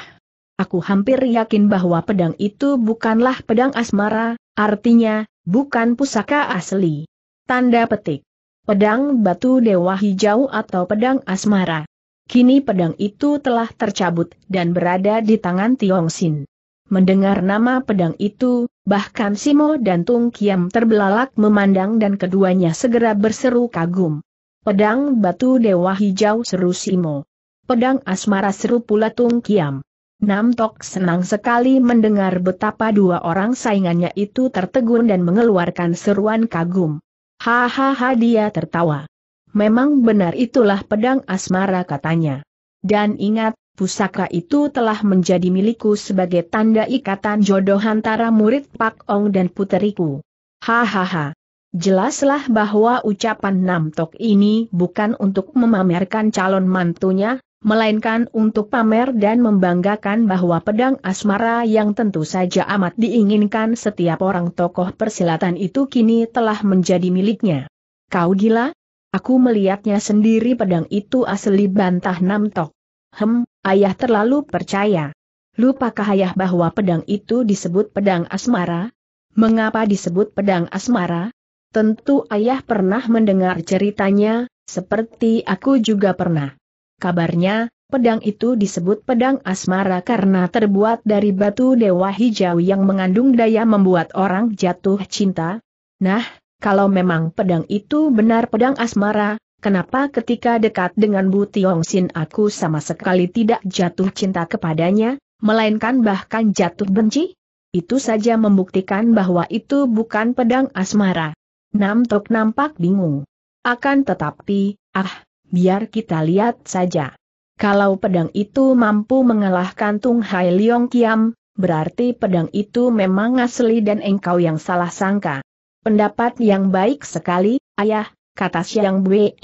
Aku hampir yakin bahwa pedang itu bukanlah pedang asmara, artinya, bukan pusaka asli. Tanda petik. Pedang batu dewa hijau atau pedang asmara. Kini pedang itu telah tercabut dan berada di tangan Tiong Sin. Mendengar nama pedang itu, bahkan Simo dan Tung Kiam terbelalak memandang dan keduanya segera berseru kagum. Pedang batu dewa hijau seru Simo. Pedang asmara seru pula Tung Kiam. Namtok senang sekali mendengar betapa dua orang saingannya itu tertegun dan mengeluarkan seruan kagum. Hahaha dia tertawa. Memang benar itulah pedang asmara katanya. Dan ingat, pusaka itu telah menjadi milikku sebagai tanda ikatan jodoh antara murid Pak Ong dan puteriku. Hahaha. Jelaslah bahwa ucapan Nam Tok ini bukan untuk memamerkan calon mantunya, melainkan untuk pamer dan membanggakan bahwa pedang asmara yang tentu saja amat diinginkan setiap orang tokoh persilatan itu kini telah menjadi miliknya. Kau gila? Aku melihatnya sendiri pedang itu asli bantah Nam Tok. Hem, ayah terlalu percaya. Lupakah ayah bahwa pedang itu disebut pedang asmara? Mengapa disebut pedang asmara? Tentu ayah pernah mendengar ceritanya, seperti aku juga pernah. Kabarnya, pedang itu disebut pedang asmara karena terbuat dari batu dewa hijau yang mengandung daya membuat orang jatuh cinta. Nah, kalau memang pedang itu benar pedang asmara, Kenapa ketika dekat dengan Bu Tiong Sin aku sama sekali tidak jatuh cinta kepadanya, melainkan bahkan jatuh benci? Itu saja membuktikan bahwa itu bukan pedang asmara. Nam Tok nampak bingung. Akan tetapi, ah, biar kita lihat saja. Kalau pedang itu mampu mengalahkan Tung Hai Leong Kiam, berarti pedang itu memang asli dan engkau yang salah sangka. Pendapat yang baik sekali, ayah, kata Siang Bue.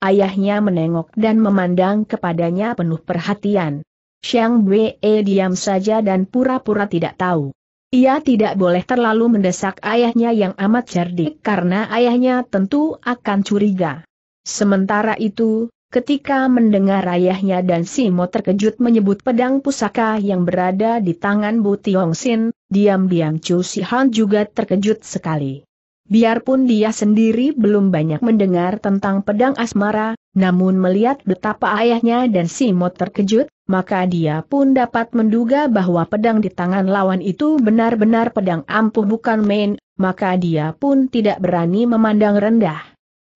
Ayahnya menengok dan memandang kepadanya penuh perhatian. Siang Bue diam saja dan pura-pura tidak tahu. Ia tidak boleh terlalu mendesak ayahnya yang amat cerdik karena ayahnya tentu akan curiga. Sementara itu, ketika mendengar ayahnya dan Simo terkejut menyebut pedang pusaka yang berada di tangan Bu Tiong Sin, diam-diam Chu Sihan juga terkejut sekali. Biarpun dia sendiri belum banyak mendengar tentang pedang asmara, namun melihat betapa ayahnya dan Simo terkejut, maka dia pun dapat menduga bahwa pedang di tangan lawan itu benar-benar pedang ampuh bukan main, maka dia pun tidak berani memandang rendah.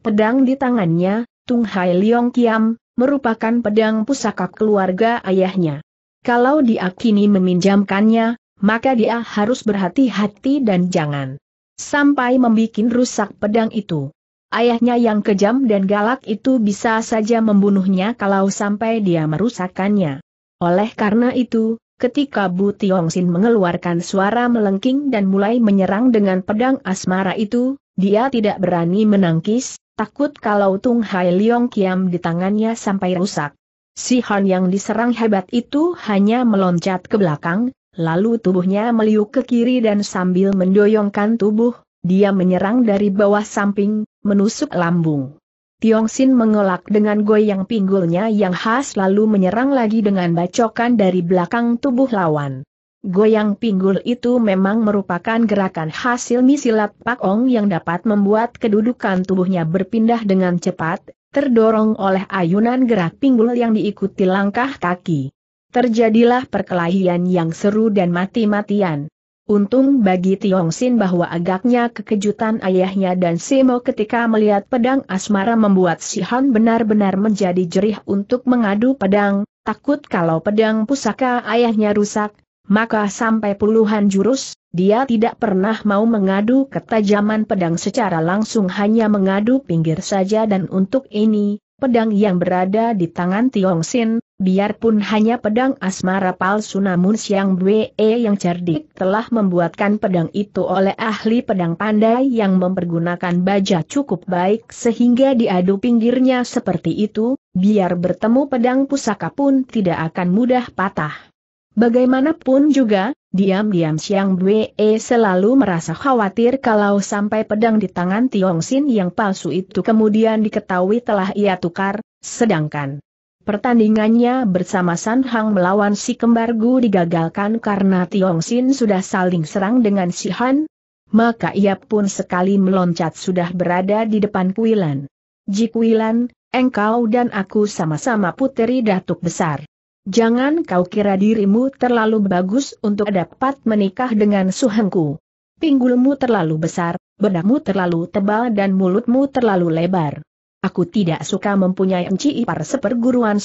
Pedang di tangannya, Tung Hai Leong Kiam, merupakan pedang pusaka keluarga ayahnya. Kalau dia kini meminjamkannya, maka dia harus berhati-hati dan jangan sampai membuat rusak pedang itu. Ayahnya yang kejam dan galak itu bisa saja membunuhnya kalau sampai dia merusakannya. Oleh karena itu, ketika Bu Sin mengeluarkan suara melengking dan mulai menyerang dengan pedang asmara itu, dia tidak berani menangkis, takut kalau Tung Hai Leong Kiam di tangannya sampai rusak. Si Han yang diserang hebat itu hanya meloncat ke belakang, Lalu tubuhnya meliuk ke kiri dan sambil mendoyongkan tubuh, dia menyerang dari bawah samping, menusuk lambung. Tiong Sin mengelak dengan goyang pinggulnya yang khas lalu menyerang lagi dengan bacokan dari belakang tubuh lawan. Goyang pinggul itu memang merupakan gerakan hasil misilat Pak Ong yang dapat membuat kedudukan tubuhnya berpindah dengan cepat, terdorong oleh ayunan gerak pinggul yang diikuti langkah kaki. Terjadilah perkelahian yang seru dan mati-matian. Untung bagi Tiong Sin bahwa agaknya kekejutan ayahnya dan Simo ketika melihat pedang asmara membuat si Han benar-benar menjadi jerih untuk mengadu pedang, takut kalau pedang pusaka ayahnya rusak, maka sampai puluhan jurus, dia tidak pernah mau mengadu ketajaman pedang secara langsung hanya mengadu pinggir saja dan untuk ini, Pedang yang berada di tangan Tiong Sin, biarpun hanya pedang asmara palsu namun Siang Bwe yang cerdik telah membuatkan pedang itu oleh ahli pedang pandai yang mempergunakan baja cukup baik sehingga diadu pinggirnya seperti itu, biar bertemu pedang pusaka pun tidak akan mudah patah. Bagaimanapun juga, Diam-diam Siang Bue selalu merasa khawatir kalau sampai pedang di tangan Tiong Sin yang palsu itu kemudian diketahui telah ia tukar, sedangkan pertandingannya bersama San Hang melawan si kembar Gu digagalkan karena Tiong Sin sudah saling serang dengan si Han, maka ia pun sekali meloncat sudah berada di depan Kuilan. Ji Kuilan, engkau dan aku sama-sama puteri datuk besar. Jangan kau kira dirimu terlalu bagus untuk dapat menikah dengan suhengku. Pinggulmu terlalu besar, benakmu terlalu tebal dan mulutmu terlalu lebar. Aku tidak suka mempunyai enci ipar seperguruan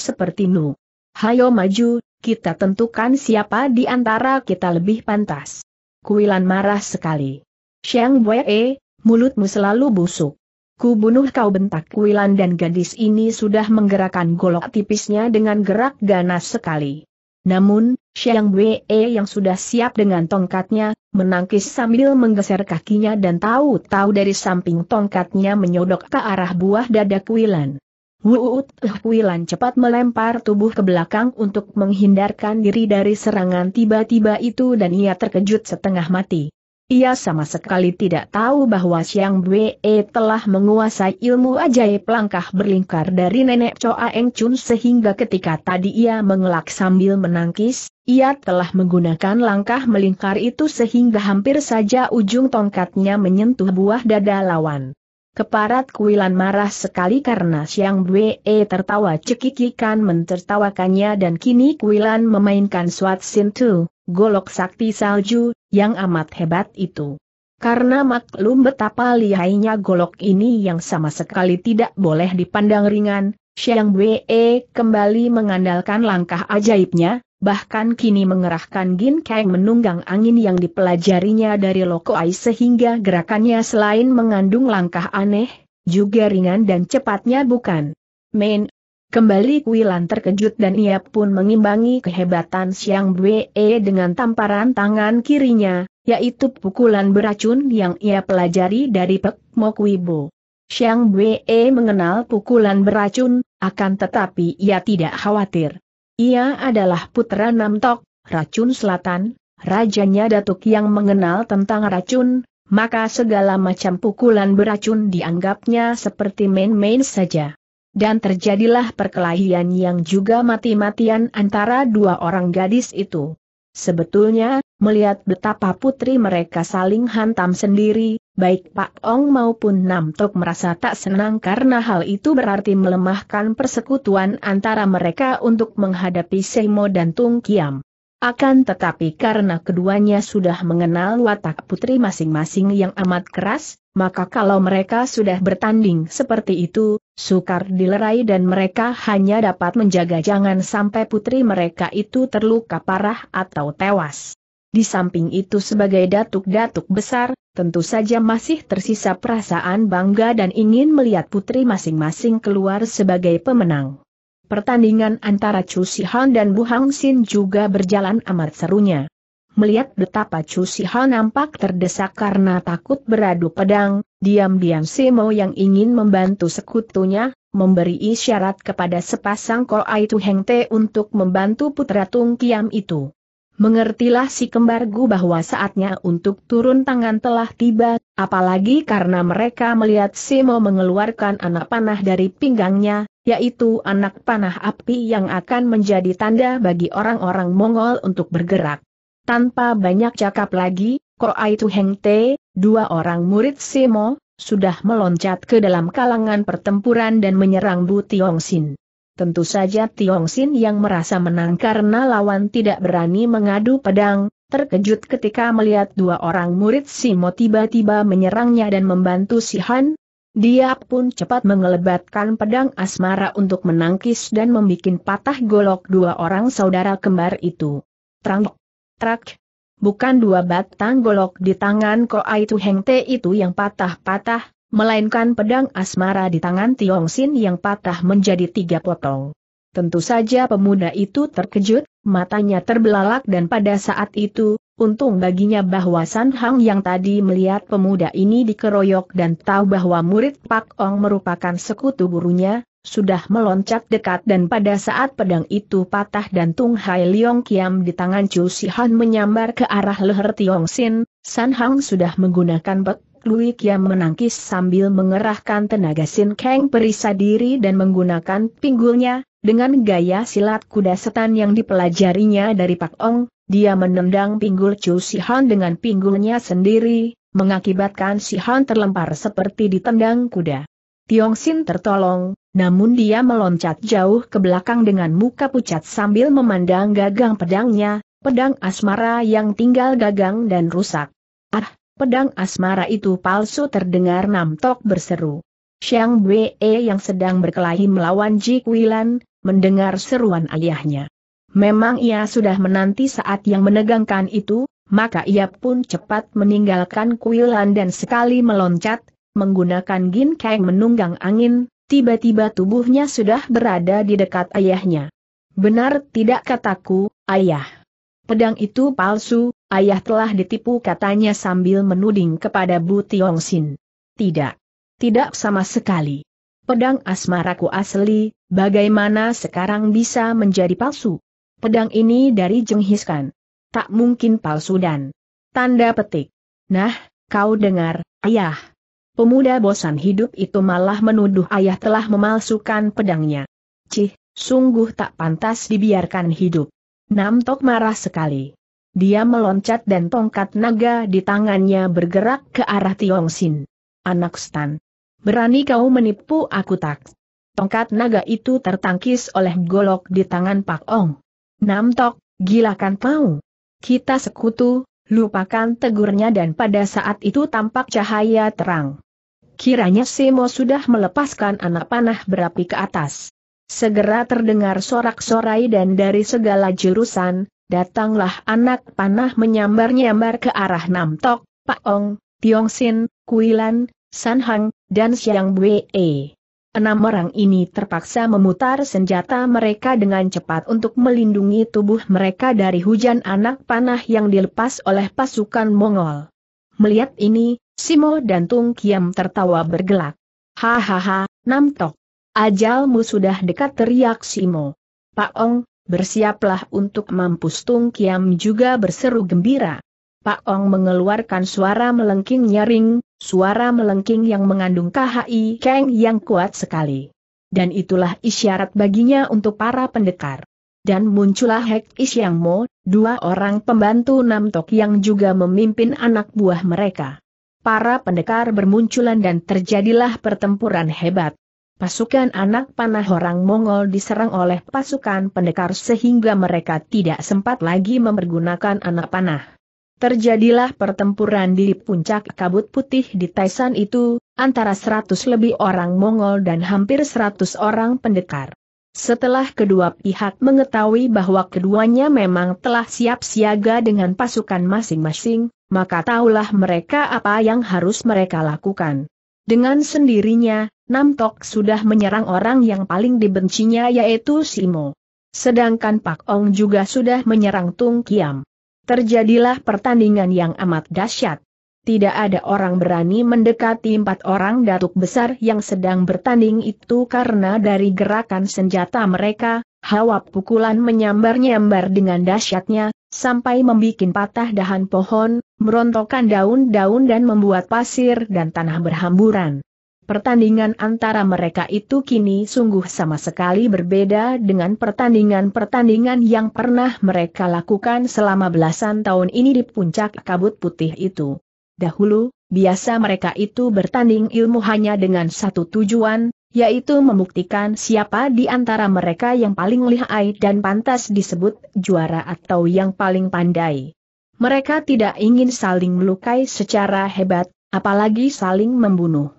nu. Hayo maju, kita tentukan siapa di antara kita lebih pantas. Kuilan marah sekali. Xiang Wei, mulutmu selalu busuk. Ku bunuh kau bentak Wilan dan gadis ini sudah menggerakkan golok tipisnya dengan gerak ganas sekali. Namun, Xiang Wei yang sudah siap dengan tongkatnya, menangkis sambil menggeser kakinya dan tahu-tahu dari samping tongkatnya menyodok ke arah buah dada Wilan. Wuut eh, Wilan cepat melempar tubuh ke belakang untuk menghindarkan diri dari serangan tiba-tiba itu dan ia terkejut setengah mati. Ia sama sekali tidak tahu bahwa Siang Bwe telah menguasai ilmu ajaib langkah berlingkar dari nenek Choa Eng Chun sehingga ketika tadi ia mengelak sambil menangkis, ia telah menggunakan langkah melingkar itu sehingga hampir saja ujung tongkatnya menyentuh buah dada lawan. Keparat Kuilan marah sekali karena Siang Bwe e, tertawa cekikikan mentertawakannya dan kini Kuilan memainkan Swat Sintu, golok sakti salju, yang amat hebat itu. Karena maklum betapa lihainya golok ini yang sama sekali tidak boleh dipandang ringan, Siang Bwe e, kembali mengandalkan langkah ajaibnya, bahkan kini mengerahkan Gin Kang menunggang angin yang dipelajarinya dari Loko Lokoai sehingga gerakannya selain mengandung langkah aneh, juga ringan dan cepatnya bukan. Main. Kembali Kuilan terkejut dan ia pun mengimbangi kehebatan Siang Bwe dengan tamparan tangan kirinya, yaitu pukulan beracun yang ia pelajari dari Pek Mok Wibo. Siang Bwe mengenal pukulan beracun, akan tetapi ia tidak khawatir. Ia adalah putra Namtok, racun selatan, rajanya datuk yang mengenal tentang racun, maka segala macam pukulan beracun dianggapnya seperti main-main saja. Dan terjadilah perkelahian yang juga mati-matian antara dua orang gadis itu. Sebetulnya, melihat betapa putri mereka saling hantam sendiri, baik Pak Ong maupun Nam Tok merasa tak senang karena hal itu berarti melemahkan persekutuan antara mereka untuk menghadapi Seimo dan Tung Kiam. Akan tetapi karena keduanya sudah mengenal watak putri masing-masing yang amat keras, maka kalau mereka sudah bertanding seperti itu, sukar dilerai dan mereka hanya dapat menjaga jangan sampai putri mereka itu terluka parah atau tewas. Di samping itu sebagai datuk-datuk besar, Tentu saja masih tersisa perasaan bangga dan ingin melihat putri masing-masing keluar sebagai pemenang. Pertandingan antara Chu Sihan dan Bu Hang Xin juga berjalan amat serunya. Melihat betapa Chu Sihan nampak terdesak karena takut beradu pedang, diam-diam Simo yang ingin membantu sekutunya, memberi isyarat kepada sepasang Koai Heng Te untuk membantu putra Tung Kiam itu. Mengertilah si kembarku bahwa saatnya untuk turun tangan telah tiba, apalagi karena mereka melihat Simo mengeluarkan anak panah dari pinggangnya, yaitu anak panah api yang akan menjadi tanda bagi orang-orang Mongol untuk bergerak. Tanpa banyak cakap lagi, Koai Heng Te, dua orang murid Simo, sudah meloncat ke dalam kalangan pertempuran dan menyerang Bu Tiong Sin. Tentu saja Tiong Sin yang merasa menang karena lawan tidak berani mengadu pedang, terkejut ketika melihat dua orang murid Simo tiba-tiba menyerangnya dan membantu si Han. Dia pun cepat mengelebatkan pedang asmara untuk menangkis dan membuat patah golok dua orang saudara kembar itu. Trang, trak, bukan dua batang golok di tangan Ko Tu Heng Te itu yang patah-patah, melainkan pedang asmara di tangan Tiong Sin yang patah menjadi tiga potong. Tentu saja pemuda itu terkejut, matanya terbelalak dan pada saat itu, untung baginya bahwa San Hang yang tadi melihat pemuda ini dikeroyok dan tahu bahwa murid Pak Ong merupakan sekutu gurunya, sudah meloncat dekat dan pada saat pedang itu patah dan Tung Hai Leong Kiam di tangan Chu Si Han menyambar ke arah leher Tiong Sin, San Hang sudah menggunakan pek Lui Kiam menangkis sambil mengerahkan tenaga Sin Kang perisa diri dan menggunakan pinggulnya, dengan gaya silat kuda setan yang dipelajarinya dari Pak Ong, dia menendang pinggul Chu Sihan dengan pinggulnya sendiri, mengakibatkan Sihan terlempar seperti ditendang kuda. Tiong Sin tertolong, namun dia meloncat jauh ke belakang dengan muka pucat sambil memandang gagang pedangnya, pedang asmara yang tinggal gagang dan rusak. Ah, Pedang asmara itu palsu terdengar Nam Tok berseru. Xiang Wei yang sedang berkelahi melawan Ji Kuilan, mendengar seruan ayahnya. Memang ia sudah menanti saat yang menegangkan itu, maka ia pun cepat meninggalkan Kuilan dan sekali meloncat, menggunakan Gin Kang menunggang angin, tiba-tiba tubuhnya sudah berada di dekat ayahnya. Benar tidak kataku, ayah? Pedang itu palsu, Ayah telah ditipu katanya sambil menuding kepada Bu Tiong Sin. Tidak. Tidak sama sekali. Pedang asmaraku asli, bagaimana sekarang bisa menjadi palsu? Pedang ini dari Jenghiskan. Tak mungkin palsu dan. Tanda petik. Nah, kau dengar, ayah. Pemuda bosan hidup itu malah menuduh ayah telah memalsukan pedangnya. Cih, sungguh tak pantas dibiarkan hidup. Namtok marah sekali. Dia meloncat dan tongkat naga di tangannya bergerak ke arah Tiong Sin. Anak Stan. Berani kau menipu aku tak? Tongkat naga itu tertangkis oleh golok di tangan Pak Ong. Nam Namtok, gilakan kau. Kita sekutu, lupakan tegurnya dan pada saat itu tampak cahaya terang. Kiranya Semo sudah melepaskan anak panah berapi ke atas. Segera terdengar sorak-sorai dan dari segala jurusan, datanglah anak panah menyambar-nyambar ke arah Nam Tok, Pak Ong, Tiong Sin, Kuilan, San Hang, dan Siang Bwe. Enam orang ini terpaksa memutar senjata mereka dengan cepat untuk melindungi tubuh mereka dari hujan anak panah yang dilepas oleh pasukan Mongol. Melihat ini, Simo dan Tung Kiam tertawa bergelak. Hahaha, Nam Tok. Ajalmu sudah dekat teriak Simo. Pak Ong, bersiaplah untuk mampus Tung Kiam juga berseru gembira. Pak Ong mengeluarkan suara melengking nyaring, suara melengking yang mengandung KHI keng yang kuat sekali. Dan itulah isyarat baginya untuk para pendekar. Dan muncullah Hek Isyang Mo, dua orang pembantu Nam Tok yang juga memimpin anak buah mereka. Para pendekar bermunculan dan terjadilah pertempuran hebat. Pasukan anak panah orang Mongol diserang oleh pasukan pendekar sehingga mereka tidak sempat lagi mempergunakan anak panah. Terjadilah pertempuran di puncak kabut putih di Taisan itu, antara 100 lebih orang Mongol dan hampir 100 orang pendekar. Setelah kedua pihak mengetahui bahwa keduanya memang telah siap siaga dengan pasukan masing-masing, maka tahulah mereka apa yang harus mereka lakukan. Dengan sendirinya, Nam Tok sudah menyerang orang yang paling dibencinya yaitu Simo. Sedangkan Pak Ong juga sudah menyerang Tung Kiam. Terjadilah pertandingan yang amat dahsyat. Tidak ada orang berani mendekati empat orang datuk besar yang sedang bertanding itu karena dari gerakan senjata mereka, hawa pukulan menyambar-nyambar dengan dahsyatnya, sampai membuat patah dahan pohon, merontokkan daun-daun dan membuat pasir dan tanah berhamburan. Pertandingan antara mereka itu kini sungguh sama sekali berbeda dengan pertandingan-pertandingan yang pernah mereka lakukan selama belasan tahun ini di puncak kabut putih itu. Dahulu, biasa mereka itu bertanding ilmu hanya dengan satu tujuan, yaitu membuktikan siapa di antara mereka yang paling lihai dan pantas disebut juara atau yang paling pandai. Mereka tidak ingin saling melukai secara hebat, apalagi saling membunuh.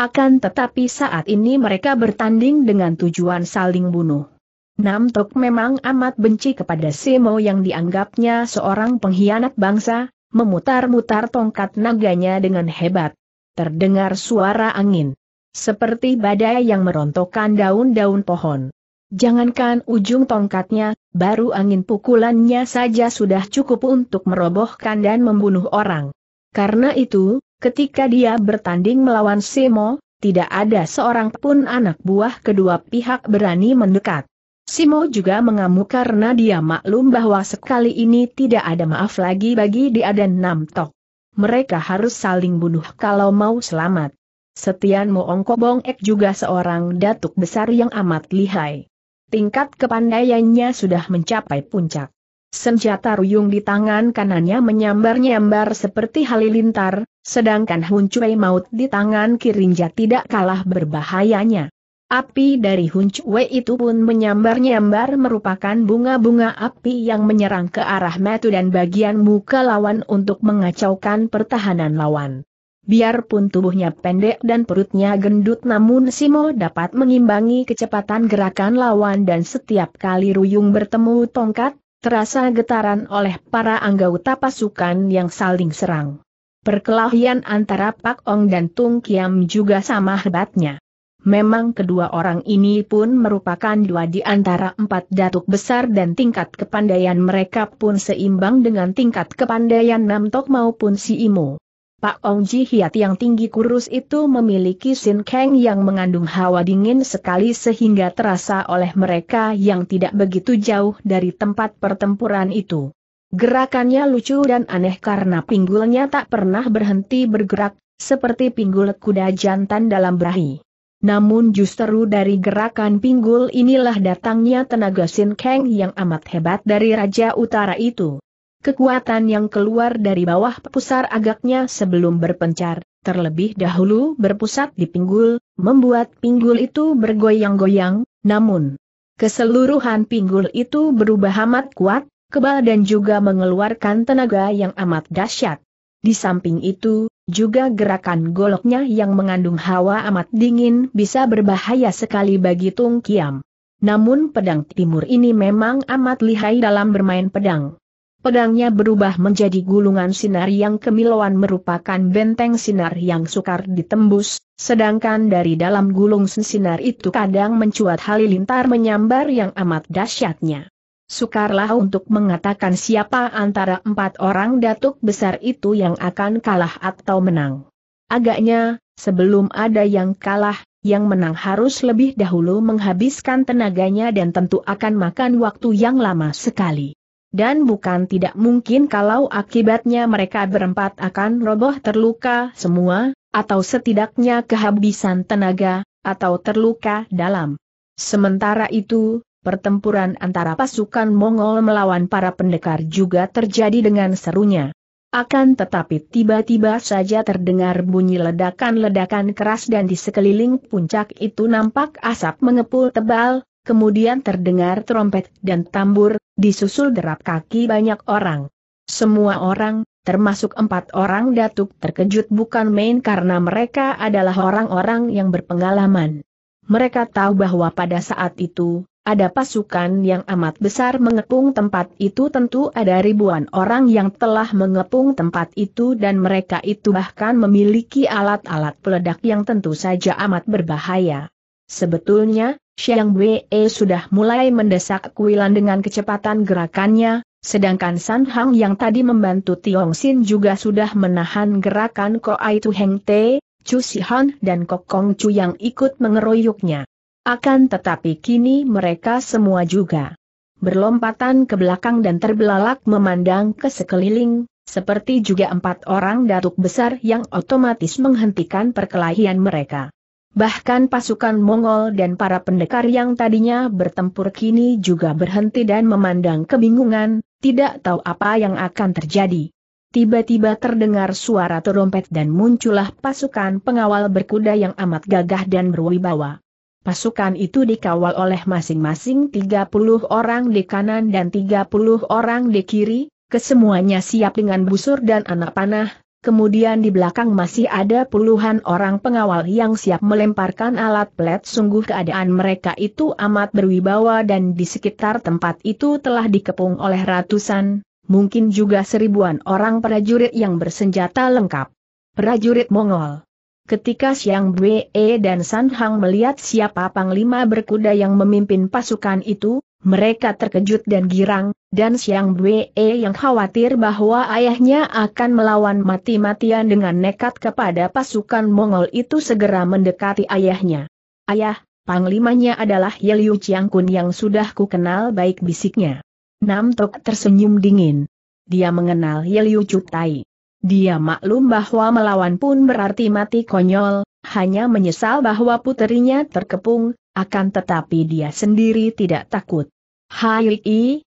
Akan tetapi saat ini mereka bertanding dengan tujuan saling bunuh. Nam Tok memang amat benci kepada Semo yang dianggapnya seorang pengkhianat bangsa, memutar-mutar tongkat naganya dengan hebat. Terdengar suara angin. Seperti badai yang merontokkan daun-daun pohon. Jangankan ujung tongkatnya, baru angin pukulannya saja sudah cukup untuk merobohkan dan membunuh orang. Karena itu, Ketika dia bertanding melawan Simo, tidak ada seorang pun anak buah kedua pihak berani mendekat. Simo juga mengamuk karena dia maklum bahwa sekali ini tidak ada maaf lagi bagi dia dan Tok. Mereka harus saling bunuh kalau mau selamat. Setian Moong Kobong Ek juga seorang datuk besar yang amat lihai. Tingkat kepandaiannya sudah mencapai puncak. Senjata ruyung di tangan kanannya menyambar-nyambar seperti halilintar, sedangkan Huncuei maut di tangan kirinja tidak kalah berbahayanya. Api dari Huncuei itu pun menyambar-nyambar merupakan bunga-bunga api yang menyerang ke arah metu dan bagian muka lawan untuk mengacaukan pertahanan lawan. Biarpun tubuhnya pendek dan perutnya gendut namun Simo dapat mengimbangi kecepatan gerakan lawan dan setiap kali Ruyung bertemu tongkat, terasa getaran oleh para anggota pasukan yang saling serang. Perkelahian antara Pak Ong dan Tung Kiam juga sama hebatnya. Memang kedua orang ini pun merupakan dua di antara empat datuk besar dan tingkat kepandaian mereka pun seimbang dengan tingkat kepandaian Namtok maupun Si Imo. Pak Ong Ji Hiat yang tinggi kurus itu memiliki Sin Kang yang mengandung hawa dingin sekali sehingga terasa oleh mereka yang tidak begitu jauh dari tempat pertempuran itu. Gerakannya lucu dan aneh karena pinggulnya tak pernah berhenti bergerak, seperti pinggul kuda jantan dalam berahi. Namun justru dari gerakan pinggul inilah datangnya tenaga Sin Kang yang amat hebat dari Raja Utara itu. Kekuatan yang keluar dari bawah pusar agaknya sebelum berpencar, terlebih dahulu berpusat di pinggul, membuat pinggul itu bergoyang-goyang, namun keseluruhan pinggul itu berubah amat kuat, kebal dan juga mengeluarkan tenaga yang amat dahsyat. Di samping itu, juga gerakan goloknya yang mengandung hawa amat dingin bisa berbahaya sekali bagi Tung Kiam. Namun pedang timur ini memang amat lihai dalam bermain pedang. Pedangnya berubah menjadi gulungan sinar yang kemilauan merupakan benteng sinar yang sukar ditembus, sedangkan dari dalam gulung sinar itu kadang mencuat halilintar menyambar yang amat dahsyatnya. Sukarlah untuk mengatakan siapa antara empat orang datuk besar itu yang akan kalah atau menang. Agaknya, sebelum ada yang kalah, yang menang harus lebih dahulu menghabiskan tenaganya dan tentu akan makan waktu yang lama sekali dan bukan tidak mungkin kalau akibatnya mereka berempat akan roboh terluka semua, atau setidaknya kehabisan tenaga, atau terluka dalam. Sementara itu, pertempuran antara pasukan Mongol melawan para pendekar juga terjadi dengan serunya. Akan tetapi tiba-tiba saja terdengar bunyi ledakan-ledakan keras dan di sekeliling puncak itu nampak asap mengepul tebal, kemudian terdengar trompet dan tambur, disusul derap kaki banyak orang. Semua orang, termasuk empat orang datuk terkejut bukan main karena mereka adalah orang-orang yang berpengalaman. Mereka tahu bahwa pada saat itu, ada pasukan yang amat besar mengepung tempat itu tentu ada ribuan orang yang telah mengepung tempat itu dan mereka itu bahkan memiliki alat-alat peledak yang tentu saja amat berbahaya. Sebetulnya, Xiang Wei sudah mulai mendesak Kuilan dengan kecepatan gerakannya, sedangkan San Hang yang tadi membantu Tiong Sin juga sudah menahan gerakan Ko Ai Tu Heng Te, Chu Si Han dan Kok Kong Chu yang ikut mengeroyoknya. Akan tetapi kini mereka semua juga berlompatan ke belakang dan terbelalak memandang ke sekeliling, seperti juga empat orang datuk besar yang otomatis menghentikan perkelahian mereka. Bahkan pasukan Mongol dan para pendekar yang tadinya bertempur kini juga berhenti dan memandang kebingungan, tidak tahu apa yang akan terjadi. Tiba-tiba terdengar suara terompet dan muncullah pasukan pengawal berkuda yang amat gagah dan berwibawa. Pasukan itu dikawal oleh masing-masing 30 orang di kanan dan 30 orang di kiri, kesemuanya siap dengan busur dan anak panah, kemudian di belakang masih ada puluhan orang pengawal yang siap melemparkan alat pelet sungguh keadaan mereka itu amat berwibawa dan di sekitar tempat itu telah dikepung oleh ratusan, mungkin juga seribuan orang prajurit yang bersenjata lengkap. Prajurit Mongol Ketika Siang Bwe dan San Hang melihat siapa panglima berkuda yang memimpin pasukan itu, mereka terkejut dan girang, dan Siang Bwe yang khawatir bahwa ayahnya akan melawan mati-matian dengan nekat kepada pasukan Mongol itu segera mendekati ayahnya. Ayah, panglimanya adalah Yeliu Chiangkun yang sudah ku kenal baik bisiknya. Nam Tok tersenyum dingin. Dia mengenal Yeliu Chutai. Dia maklum bahwa melawan pun berarti mati konyol, hanya menyesal bahwa puterinya terkepung, akan tetapi dia sendiri tidak takut. Hai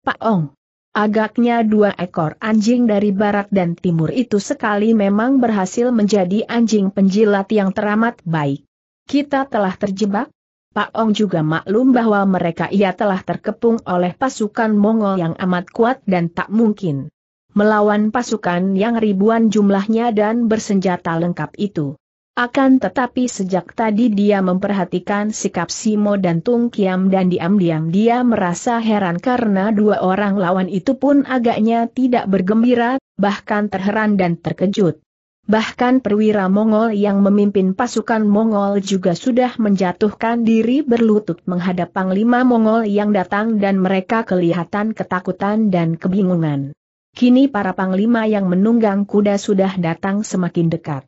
Pak Ong. Agaknya dua ekor anjing dari barat dan timur itu sekali memang berhasil menjadi anjing penjilat yang teramat baik. Kita telah terjebak? Pak Ong juga maklum bahwa mereka ia telah terkepung oleh pasukan Mongol yang amat kuat dan tak mungkin melawan pasukan yang ribuan jumlahnya dan bersenjata lengkap itu. Akan tetapi sejak tadi dia memperhatikan sikap Simo dan Tung Kiam dan diam-diam dia merasa heran karena dua orang lawan itu pun agaknya tidak bergembira, bahkan terheran dan terkejut. Bahkan perwira Mongol yang memimpin pasukan Mongol juga sudah menjatuhkan diri berlutut menghadap Panglima Mongol yang datang dan mereka kelihatan ketakutan dan kebingungan. Kini para Panglima yang menunggang kuda sudah datang semakin dekat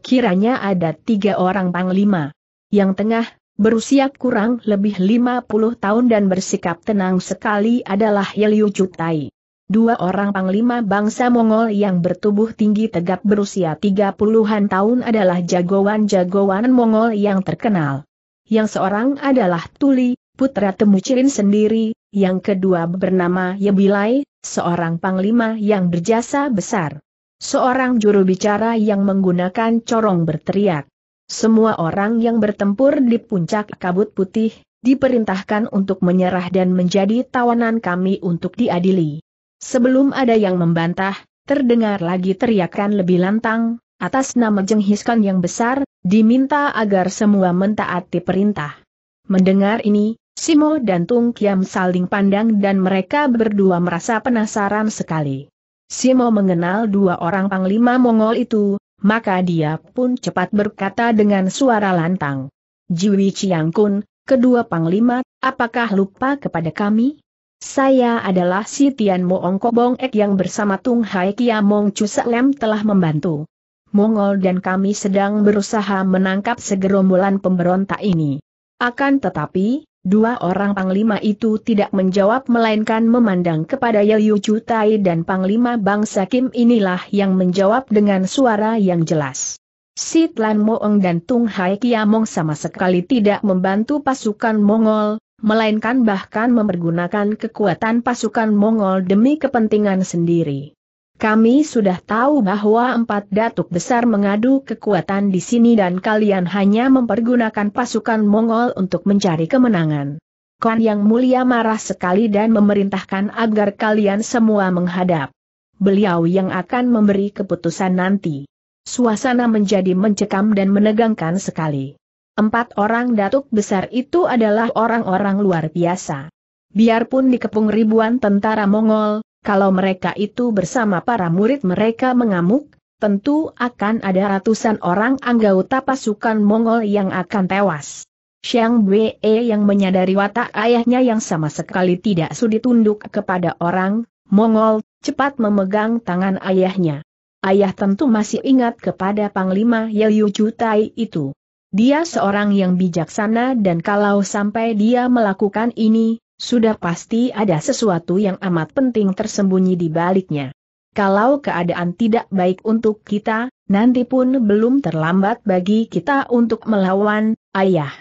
kiranya ada tiga orang panglima. Yang tengah, berusia kurang lebih lima puluh tahun dan bersikap tenang sekali adalah Yeliu Cutai. Dua orang panglima bangsa Mongol yang bertubuh tinggi tegap berusia tiga puluhan tahun adalah jagoan-jagoan Mongol yang terkenal. Yang seorang adalah Tuli, putra Temucirin sendiri, yang kedua bernama Yebilai, seorang panglima yang berjasa besar. Seorang juru bicara yang menggunakan corong berteriak. Semua orang yang bertempur di puncak kabut putih, diperintahkan untuk menyerah dan menjadi tawanan kami untuk diadili. Sebelum ada yang membantah, terdengar lagi teriakan lebih lantang, atas nama Jenghiskan yang besar, diminta agar semua mentaati perintah. Mendengar ini, Simo dan Tung Kiam saling pandang dan mereka berdua merasa penasaran sekali. Simo mengenal dua orang panglima Mongol itu, maka dia pun cepat berkata dengan suara lantang. Jiwi Kun, kedua panglima, apakah lupa kepada kami? Saya adalah si Tian Moong Kobong Ek yang bersama Tung Hai Kia Mong Chusak Lem telah membantu. Mongol dan kami sedang berusaha menangkap segerombolan pemberontak ini. Akan tetapi, Dua orang panglima itu tidak menjawab melainkan memandang kepada Yayu Cutai dan panglima bangsa Kim inilah yang menjawab dengan suara yang jelas. Sit Lan Moeng dan Tung Hai Kiamong sama sekali tidak membantu pasukan Mongol, melainkan bahkan mempergunakan kekuatan pasukan Mongol demi kepentingan sendiri. Kami sudah tahu bahwa empat datuk besar mengadu kekuatan di sini dan kalian hanya mempergunakan pasukan Mongol untuk mencari kemenangan. Khan Yang Mulia marah sekali dan memerintahkan agar kalian semua menghadap. Beliau yang akan memberi keputusan nanti. Suasana menjadi mencekam dan menegangkan sekali. Empat orang datuk besar itu adalah orang-orang luar biasa. Biarpun dikepung ribuan tentara Mongol, kalau mereka itu bersama para murid mereka mengamuk, tentu akan ada ratusan orang anggota pasukan Mongol yang akan tewas. Xiang Wei yang menyadari watak ayahnya yang sama sekali tidak sudi tunduk kepada orang, Mongol, cepat memegang tangan ayahnya. Ayah tentu masih ingat kepada Panglima Yeliu Jutai itu. Dia seorang yang bijaksana dan kalau sampai dia melakukan ini, sudah pasti ada sesuatu yang amat penting tersembunyi di baliknya. Kalau keadaan tidak baik untuk kita, nanti pun belum terlambat bagi kita untuk melawan, ayah.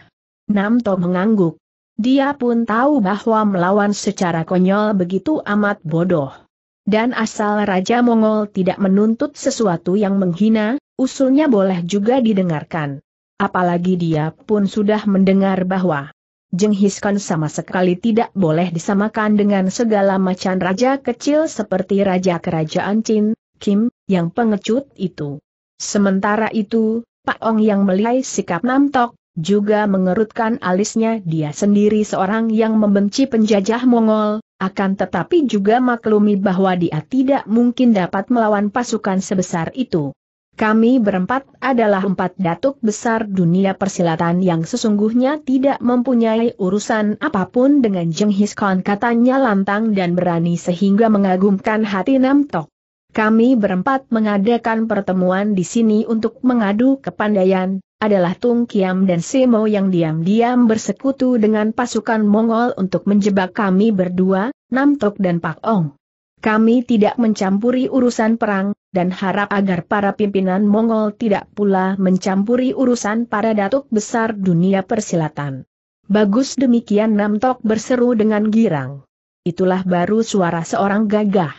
Namto mengangguk. Dia pun tahu bahwa melawan secara konyol begitu amat bodoh. Dan asal Raja Mongol tidak menuntut sesuatu yang menghina, usulnya boleh juga didengarkan. Apalagi dia pun sudah mendengar bahwa Jenghis Khan sama sekali tidak boleh disamakan dengan segala macam raja kecil seperti raja kerajaan Chin, Kim, yang pengecut itu. Sementara itu, Pak Ong yang melihat sikap Namtok, juga mengerutkan alisnya dia sendiri seorang yang membenci penjajah Mongol, akan tetapi juga maklumi bahwa dia tidak mungkin dapat melawan pasukan sebesar itu. Kami berempat adalah empat datuk besar dunia persilatan yang sesungguhnya tidak mempunyai urusan apapun dengan Jenghis Khan katanya lantang dan berani sehingga mengagumkan hati Namtok. Kami berempat mengadakan pertemuan di sini untuk mengadu kepandaian, adalah Tung Kiam dan Semo yang diam-diam bersekutu dengan pasukan Mongol untuk menjebak kami berdua, Namtok dan Pak Ong. Kami tidak mencampuri urusan perang, dan harap agar para pimpinan Mongol tidak pula mencampuri urusan para datuk besar dunia persilatan. Bagus demikian Namtok berseru dengan girang. Itulah baru suara seorang gagah.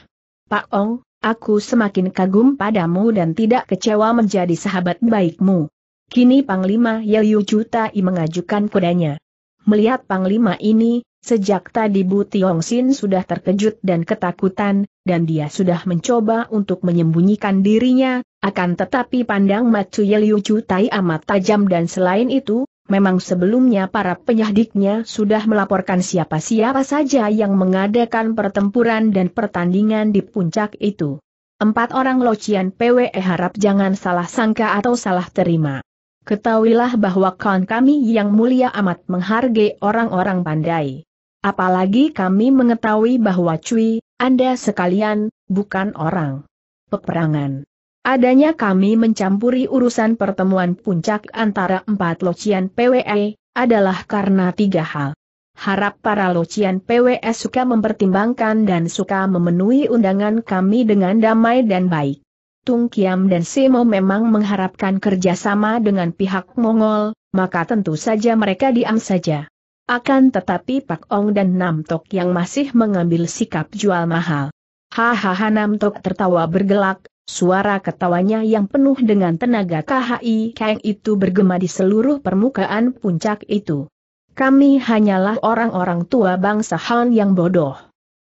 Pak Ong, aku semakin kagum padamu dan tidak kecewa menjadi sahabat baikmu. Kini Panglima Yayu i mengajukan kudanya. Melihat Panglima ini, Sejak tadi Bu Tiong Sin sudah terkejut dan ketakutan, dan dia sudah mencoba untuk menyembunyikan dirinya, akan tetapi pandang Matsu Yeliu Chu Tai amat tajam dan selain itu, Memang sebelumnya para penyahdiknya sudah melaporkan siapa-siapa saja yang mengadakan pertempuran dan pertandingan di puncak itu. Empat orang locian PWE harap jangan salah sangka atau salah terima. Ketahuilah bahwa kawan kami yang mulia amat menghargai orang-orang pandai. Apalagi kami mengetahui bahwa Cui, Anda sekalian, bukan orang peperangan. Adanya kami mencampuri urusan pertemuan puncak antara empat locian PWE, adalah karena tiga hal. Harap para locian PWE suka mempertimbangkan dan suka memenuhi undangan kami dengan damai dan baik. Tung Kiam dan Simo memang mengharapkan kerjasama dengan pihak Mongol, maka tentu saja mereka diam saja. Akan tetapi Pak Ong dan Nam Tok yang masih mengambil sikap jual mahal. Hahaha Nam Tok tertawa bergelak, suara ketawanya yang penuh dengan tenaga KHI Kang itu bergema di seluruh permukaan puncak itu. Kami hanyalah orang-orang tua bangsa Han yang bodoh.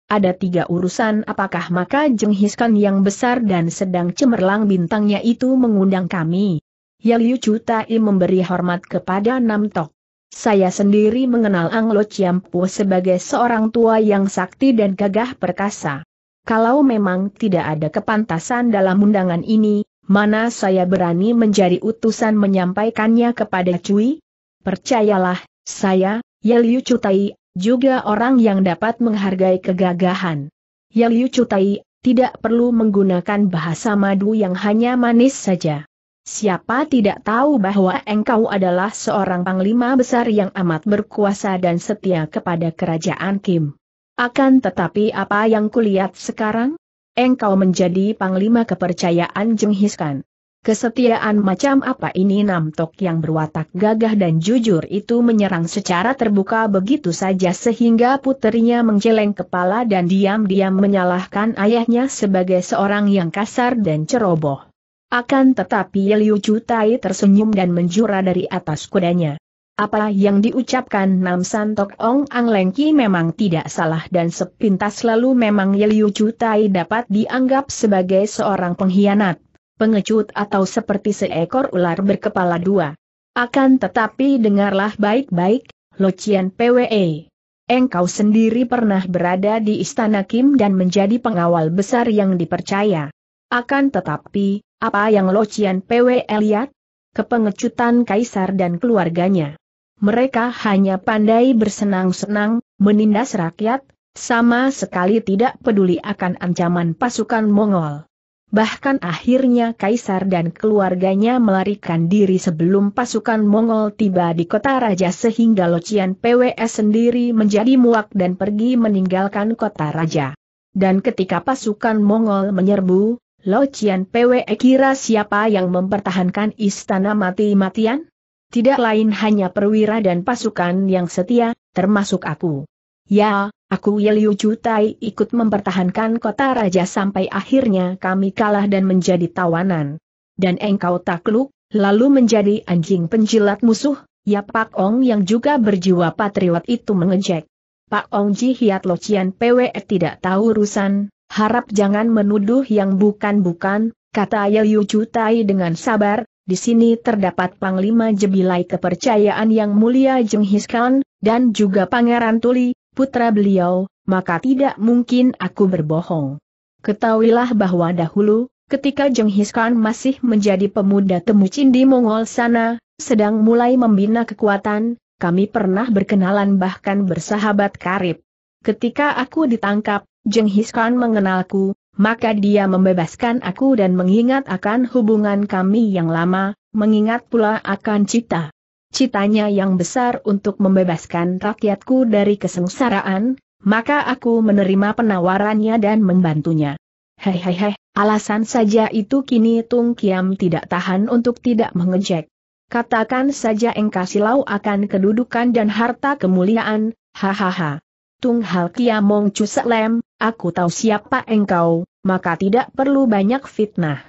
Ada tiga urusan apakah maka jenghiskan yang besar dan sedang cemerlang bintangnya itu mengundang kami. Yaliu Chutai memberi hormat kepada Nam Tok. Saya sendiri mengenal Anglo Ciampu sebagai seorang tua yang sakti dan gagah perkasa. Kalau memang tidak ada kepantasan dalam undangan ini, mana saya berani menjadi utusan menyampaikannya kepada Cui? Percayalah, saya, Yeliu Cutai, juga orang yang dapat menghargai kegagahan. Yeliu Cutai, tidak perlu menggunakan bahasa madu yang hanya manis saja. Siapa tidak tahu bahwa engkau adalah seorang panglima besar yang amat berkuasa dan setia kepada kerajaan Kim. Akan tetapi apa yang kulihat sekarang? Engkau menjadi panglima kepercayaan Jenghis Khan. Kesetiaan macam apa ini Nam Tok yang berwatak gagah dan jujur itu menyerang secara terbuka begitu saja sehingga puterinya menggeleng kepala dan diam-diam menyalahkan ayahnya sebagai seorang yang kasar dan ceroboh. Akan tetapi Liu Cutai tersenyum dan menjura dari atas kudanya. Apa yang diucapkan Nam Tok Ong Ang Lengki memang tidak salah dan sepintas lalu memang Liu Cutai dapat dianggap sebagai seorang pengkhianat, pengecut atau seperti seekor ular berkepala dua. Akan tetapi dengarlah baik-baik, Locian PWE. Engkau sendiri pernah berada di Istana Kim dan menjadi pengawal besar yang dipercaya. Akan tetapi, apa yang Locian Cian PW lihat? Kepengecutan kaisar dan keluarganya. Mereka hanya pandai bersenang-senang, menindas rakyat, sama sekali tidak peduli akan ancaman pasukan Mongol. Bahkan akhirnya kaisar dan keluarganya melarikan diri sebelum pasukan Mongol tiba di kota raja sehingga Locian P.W.E sendiri menjadi muak dan pergi meninggalkan kota raja. Dan ketika pasukan Mongol menyerbu, Lo Cian Pwe kira siapa yang mempertahankan istana mati-matian? Tidak lain hanya perwira dan pasukan yang setia, termasuk aku. Ya, aku Yeliu Cutai ikut mempertahankan kota raja sampai akhirnya kami kalah dan menjadi tawanan. Dan engkau takluk, lalu menjadi anjing penjilat musuh, ya Pak Ong yang juga berjiwa patriot itu mengejek. Pak Ong Ji Hiat Lo Cian Pwe tidak tahu urusan, Harap jangan menuduh yang bukan-bukan, kata Yeliu Cutai dengan sabar, di sini terdapat Panglima Jebilai kepercayaan yang mulia Hiskan dan juga Pangeran Tuli, putra beliau, maka tidak mungkin aku berbohong. Ketahuilah bahwa dahulu, ketika Hiskan masih menjadi pemuda temucin di Mongol sana, sedang mulai membina kekuatan, kami pernah berkenalan bahkan bersahabat karib. Ketika aku ditangkap, Jenghis Khan mengenalku, maka dia membebaskan aku dan mengingat akan hubungan kami yang lama, mengingat pula akan cita. Citanya yang besar untuk membebaskan rakyatku dari kesengsaraan, maka aku menerima penawarannya dan membantunya. Hehehe, alasan saja itu kini Tung Kiam tidak tahan untuk tidak mengejek. Katakan saja Engkau silau akan kedudukan dan harta kemuliaan, hahaha. Tung Hal Kiamong lem. Aku tahu siapa engkau, maka tidak perlu banyak fitnah.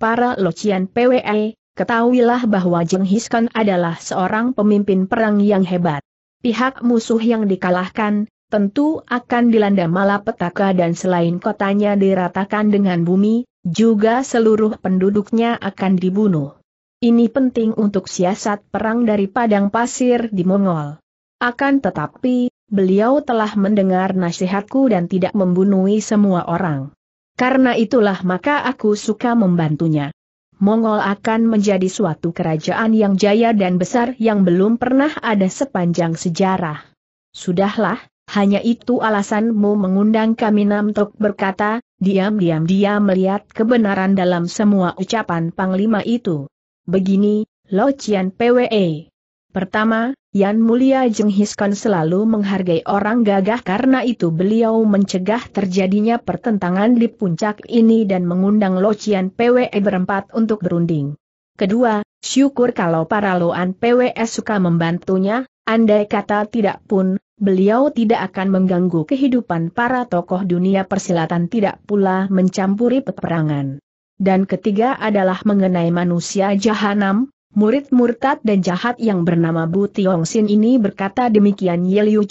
Para Locian PWE, ketahuilah bahwa Jenghis Khan adalah seorang pemimpin perang yang hebat. Pihak musuh yang dikalahkan, tentu akan dilanda malapetaka dan selain kotanya diratakan dengan bumi, juga seluruh penduduknya akan dibunuh. Ini penting untuk siasat perang dari padang pasir di Mongol. Akan tetapi, beliau telah mendengar nasihatku dan tidak membunuhi semua orang. Karena itulah maka aku suka membantunya. Mongol akan menjadi suatu kerajaan yang jaya dan besar yang belum pernah ada sepanjang sejarah. Sudahlah, hanya itu alasanmu mengundang kami Namtok berkata, diam-diam dia melihat kebenaran dalam semua ucapan Panglima itu. Begini, Lo Chian PWE. Pertama, Yan Mulia Jenghiskan selalu menghargai orang gagah karena itu beliau mencegah terjadinya pertentangan di puncak ini dan mengundang Locian PWE berempat untuk berunding. Kedua, syukur kalau para loan PWE suka membantunya, andai kata tidak pun, beliau tidak akan mengganggu kehidupan para tokoh dunia persilatan tidak pula mencampuri peperangan. Dan ketiga adalah mengenai manusia jahanam, Murid murtad dan jahat yang bernama Bu Tiong Sin ini berkata demikian Ye Liu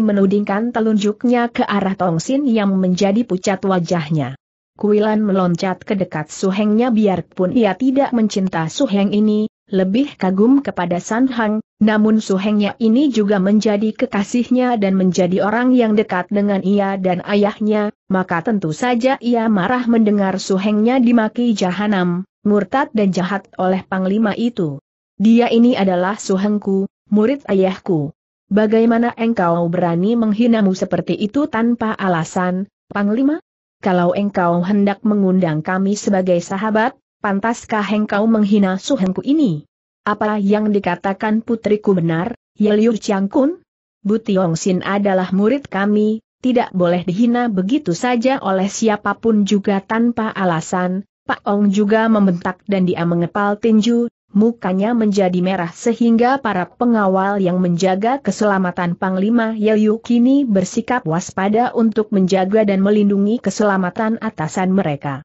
menudingkan telunjuknya ke arah Tong Sin yang menjadi pucat wajahnya. Kuilan meloncat ke dekat Su Hengnya biarpun ia tidak mencinta Heng ini, lebih kagum kepada San Hang, namun suhengnya ini juga menjadi kekasihnya dan menjadi orang yang dekat dengan ia dan ayahnya, maka tentu saja ia marah mendengar suhengnya dimaki jahanam, murtad dan jahat oleh panglima itu. Dia ini adalah suhengku, murid ayahku. Bagaimana engkau berani menghinamu seperti itu tanpa alasan, panglima? Kalau engkau hendak mengundang kami sebagai sahabat, pantaskah engkau menghina suhengku ini? Apa yang dikatakan putriku benar, Yeliu ya Changkun? Butiong Sin adalah murid kami, tidak boleh dihina begitu saja oleh siapapun juga tanpa alasan, Pak Ong juga membentak dan dia mengepal tinju, mukanya menjadi merah sehingga para pengawal yang menjaga keselamatan Panglima Yeliu ya kini bersikap waspada untuk menjaga dan melindungi keselamatan atasan mereka.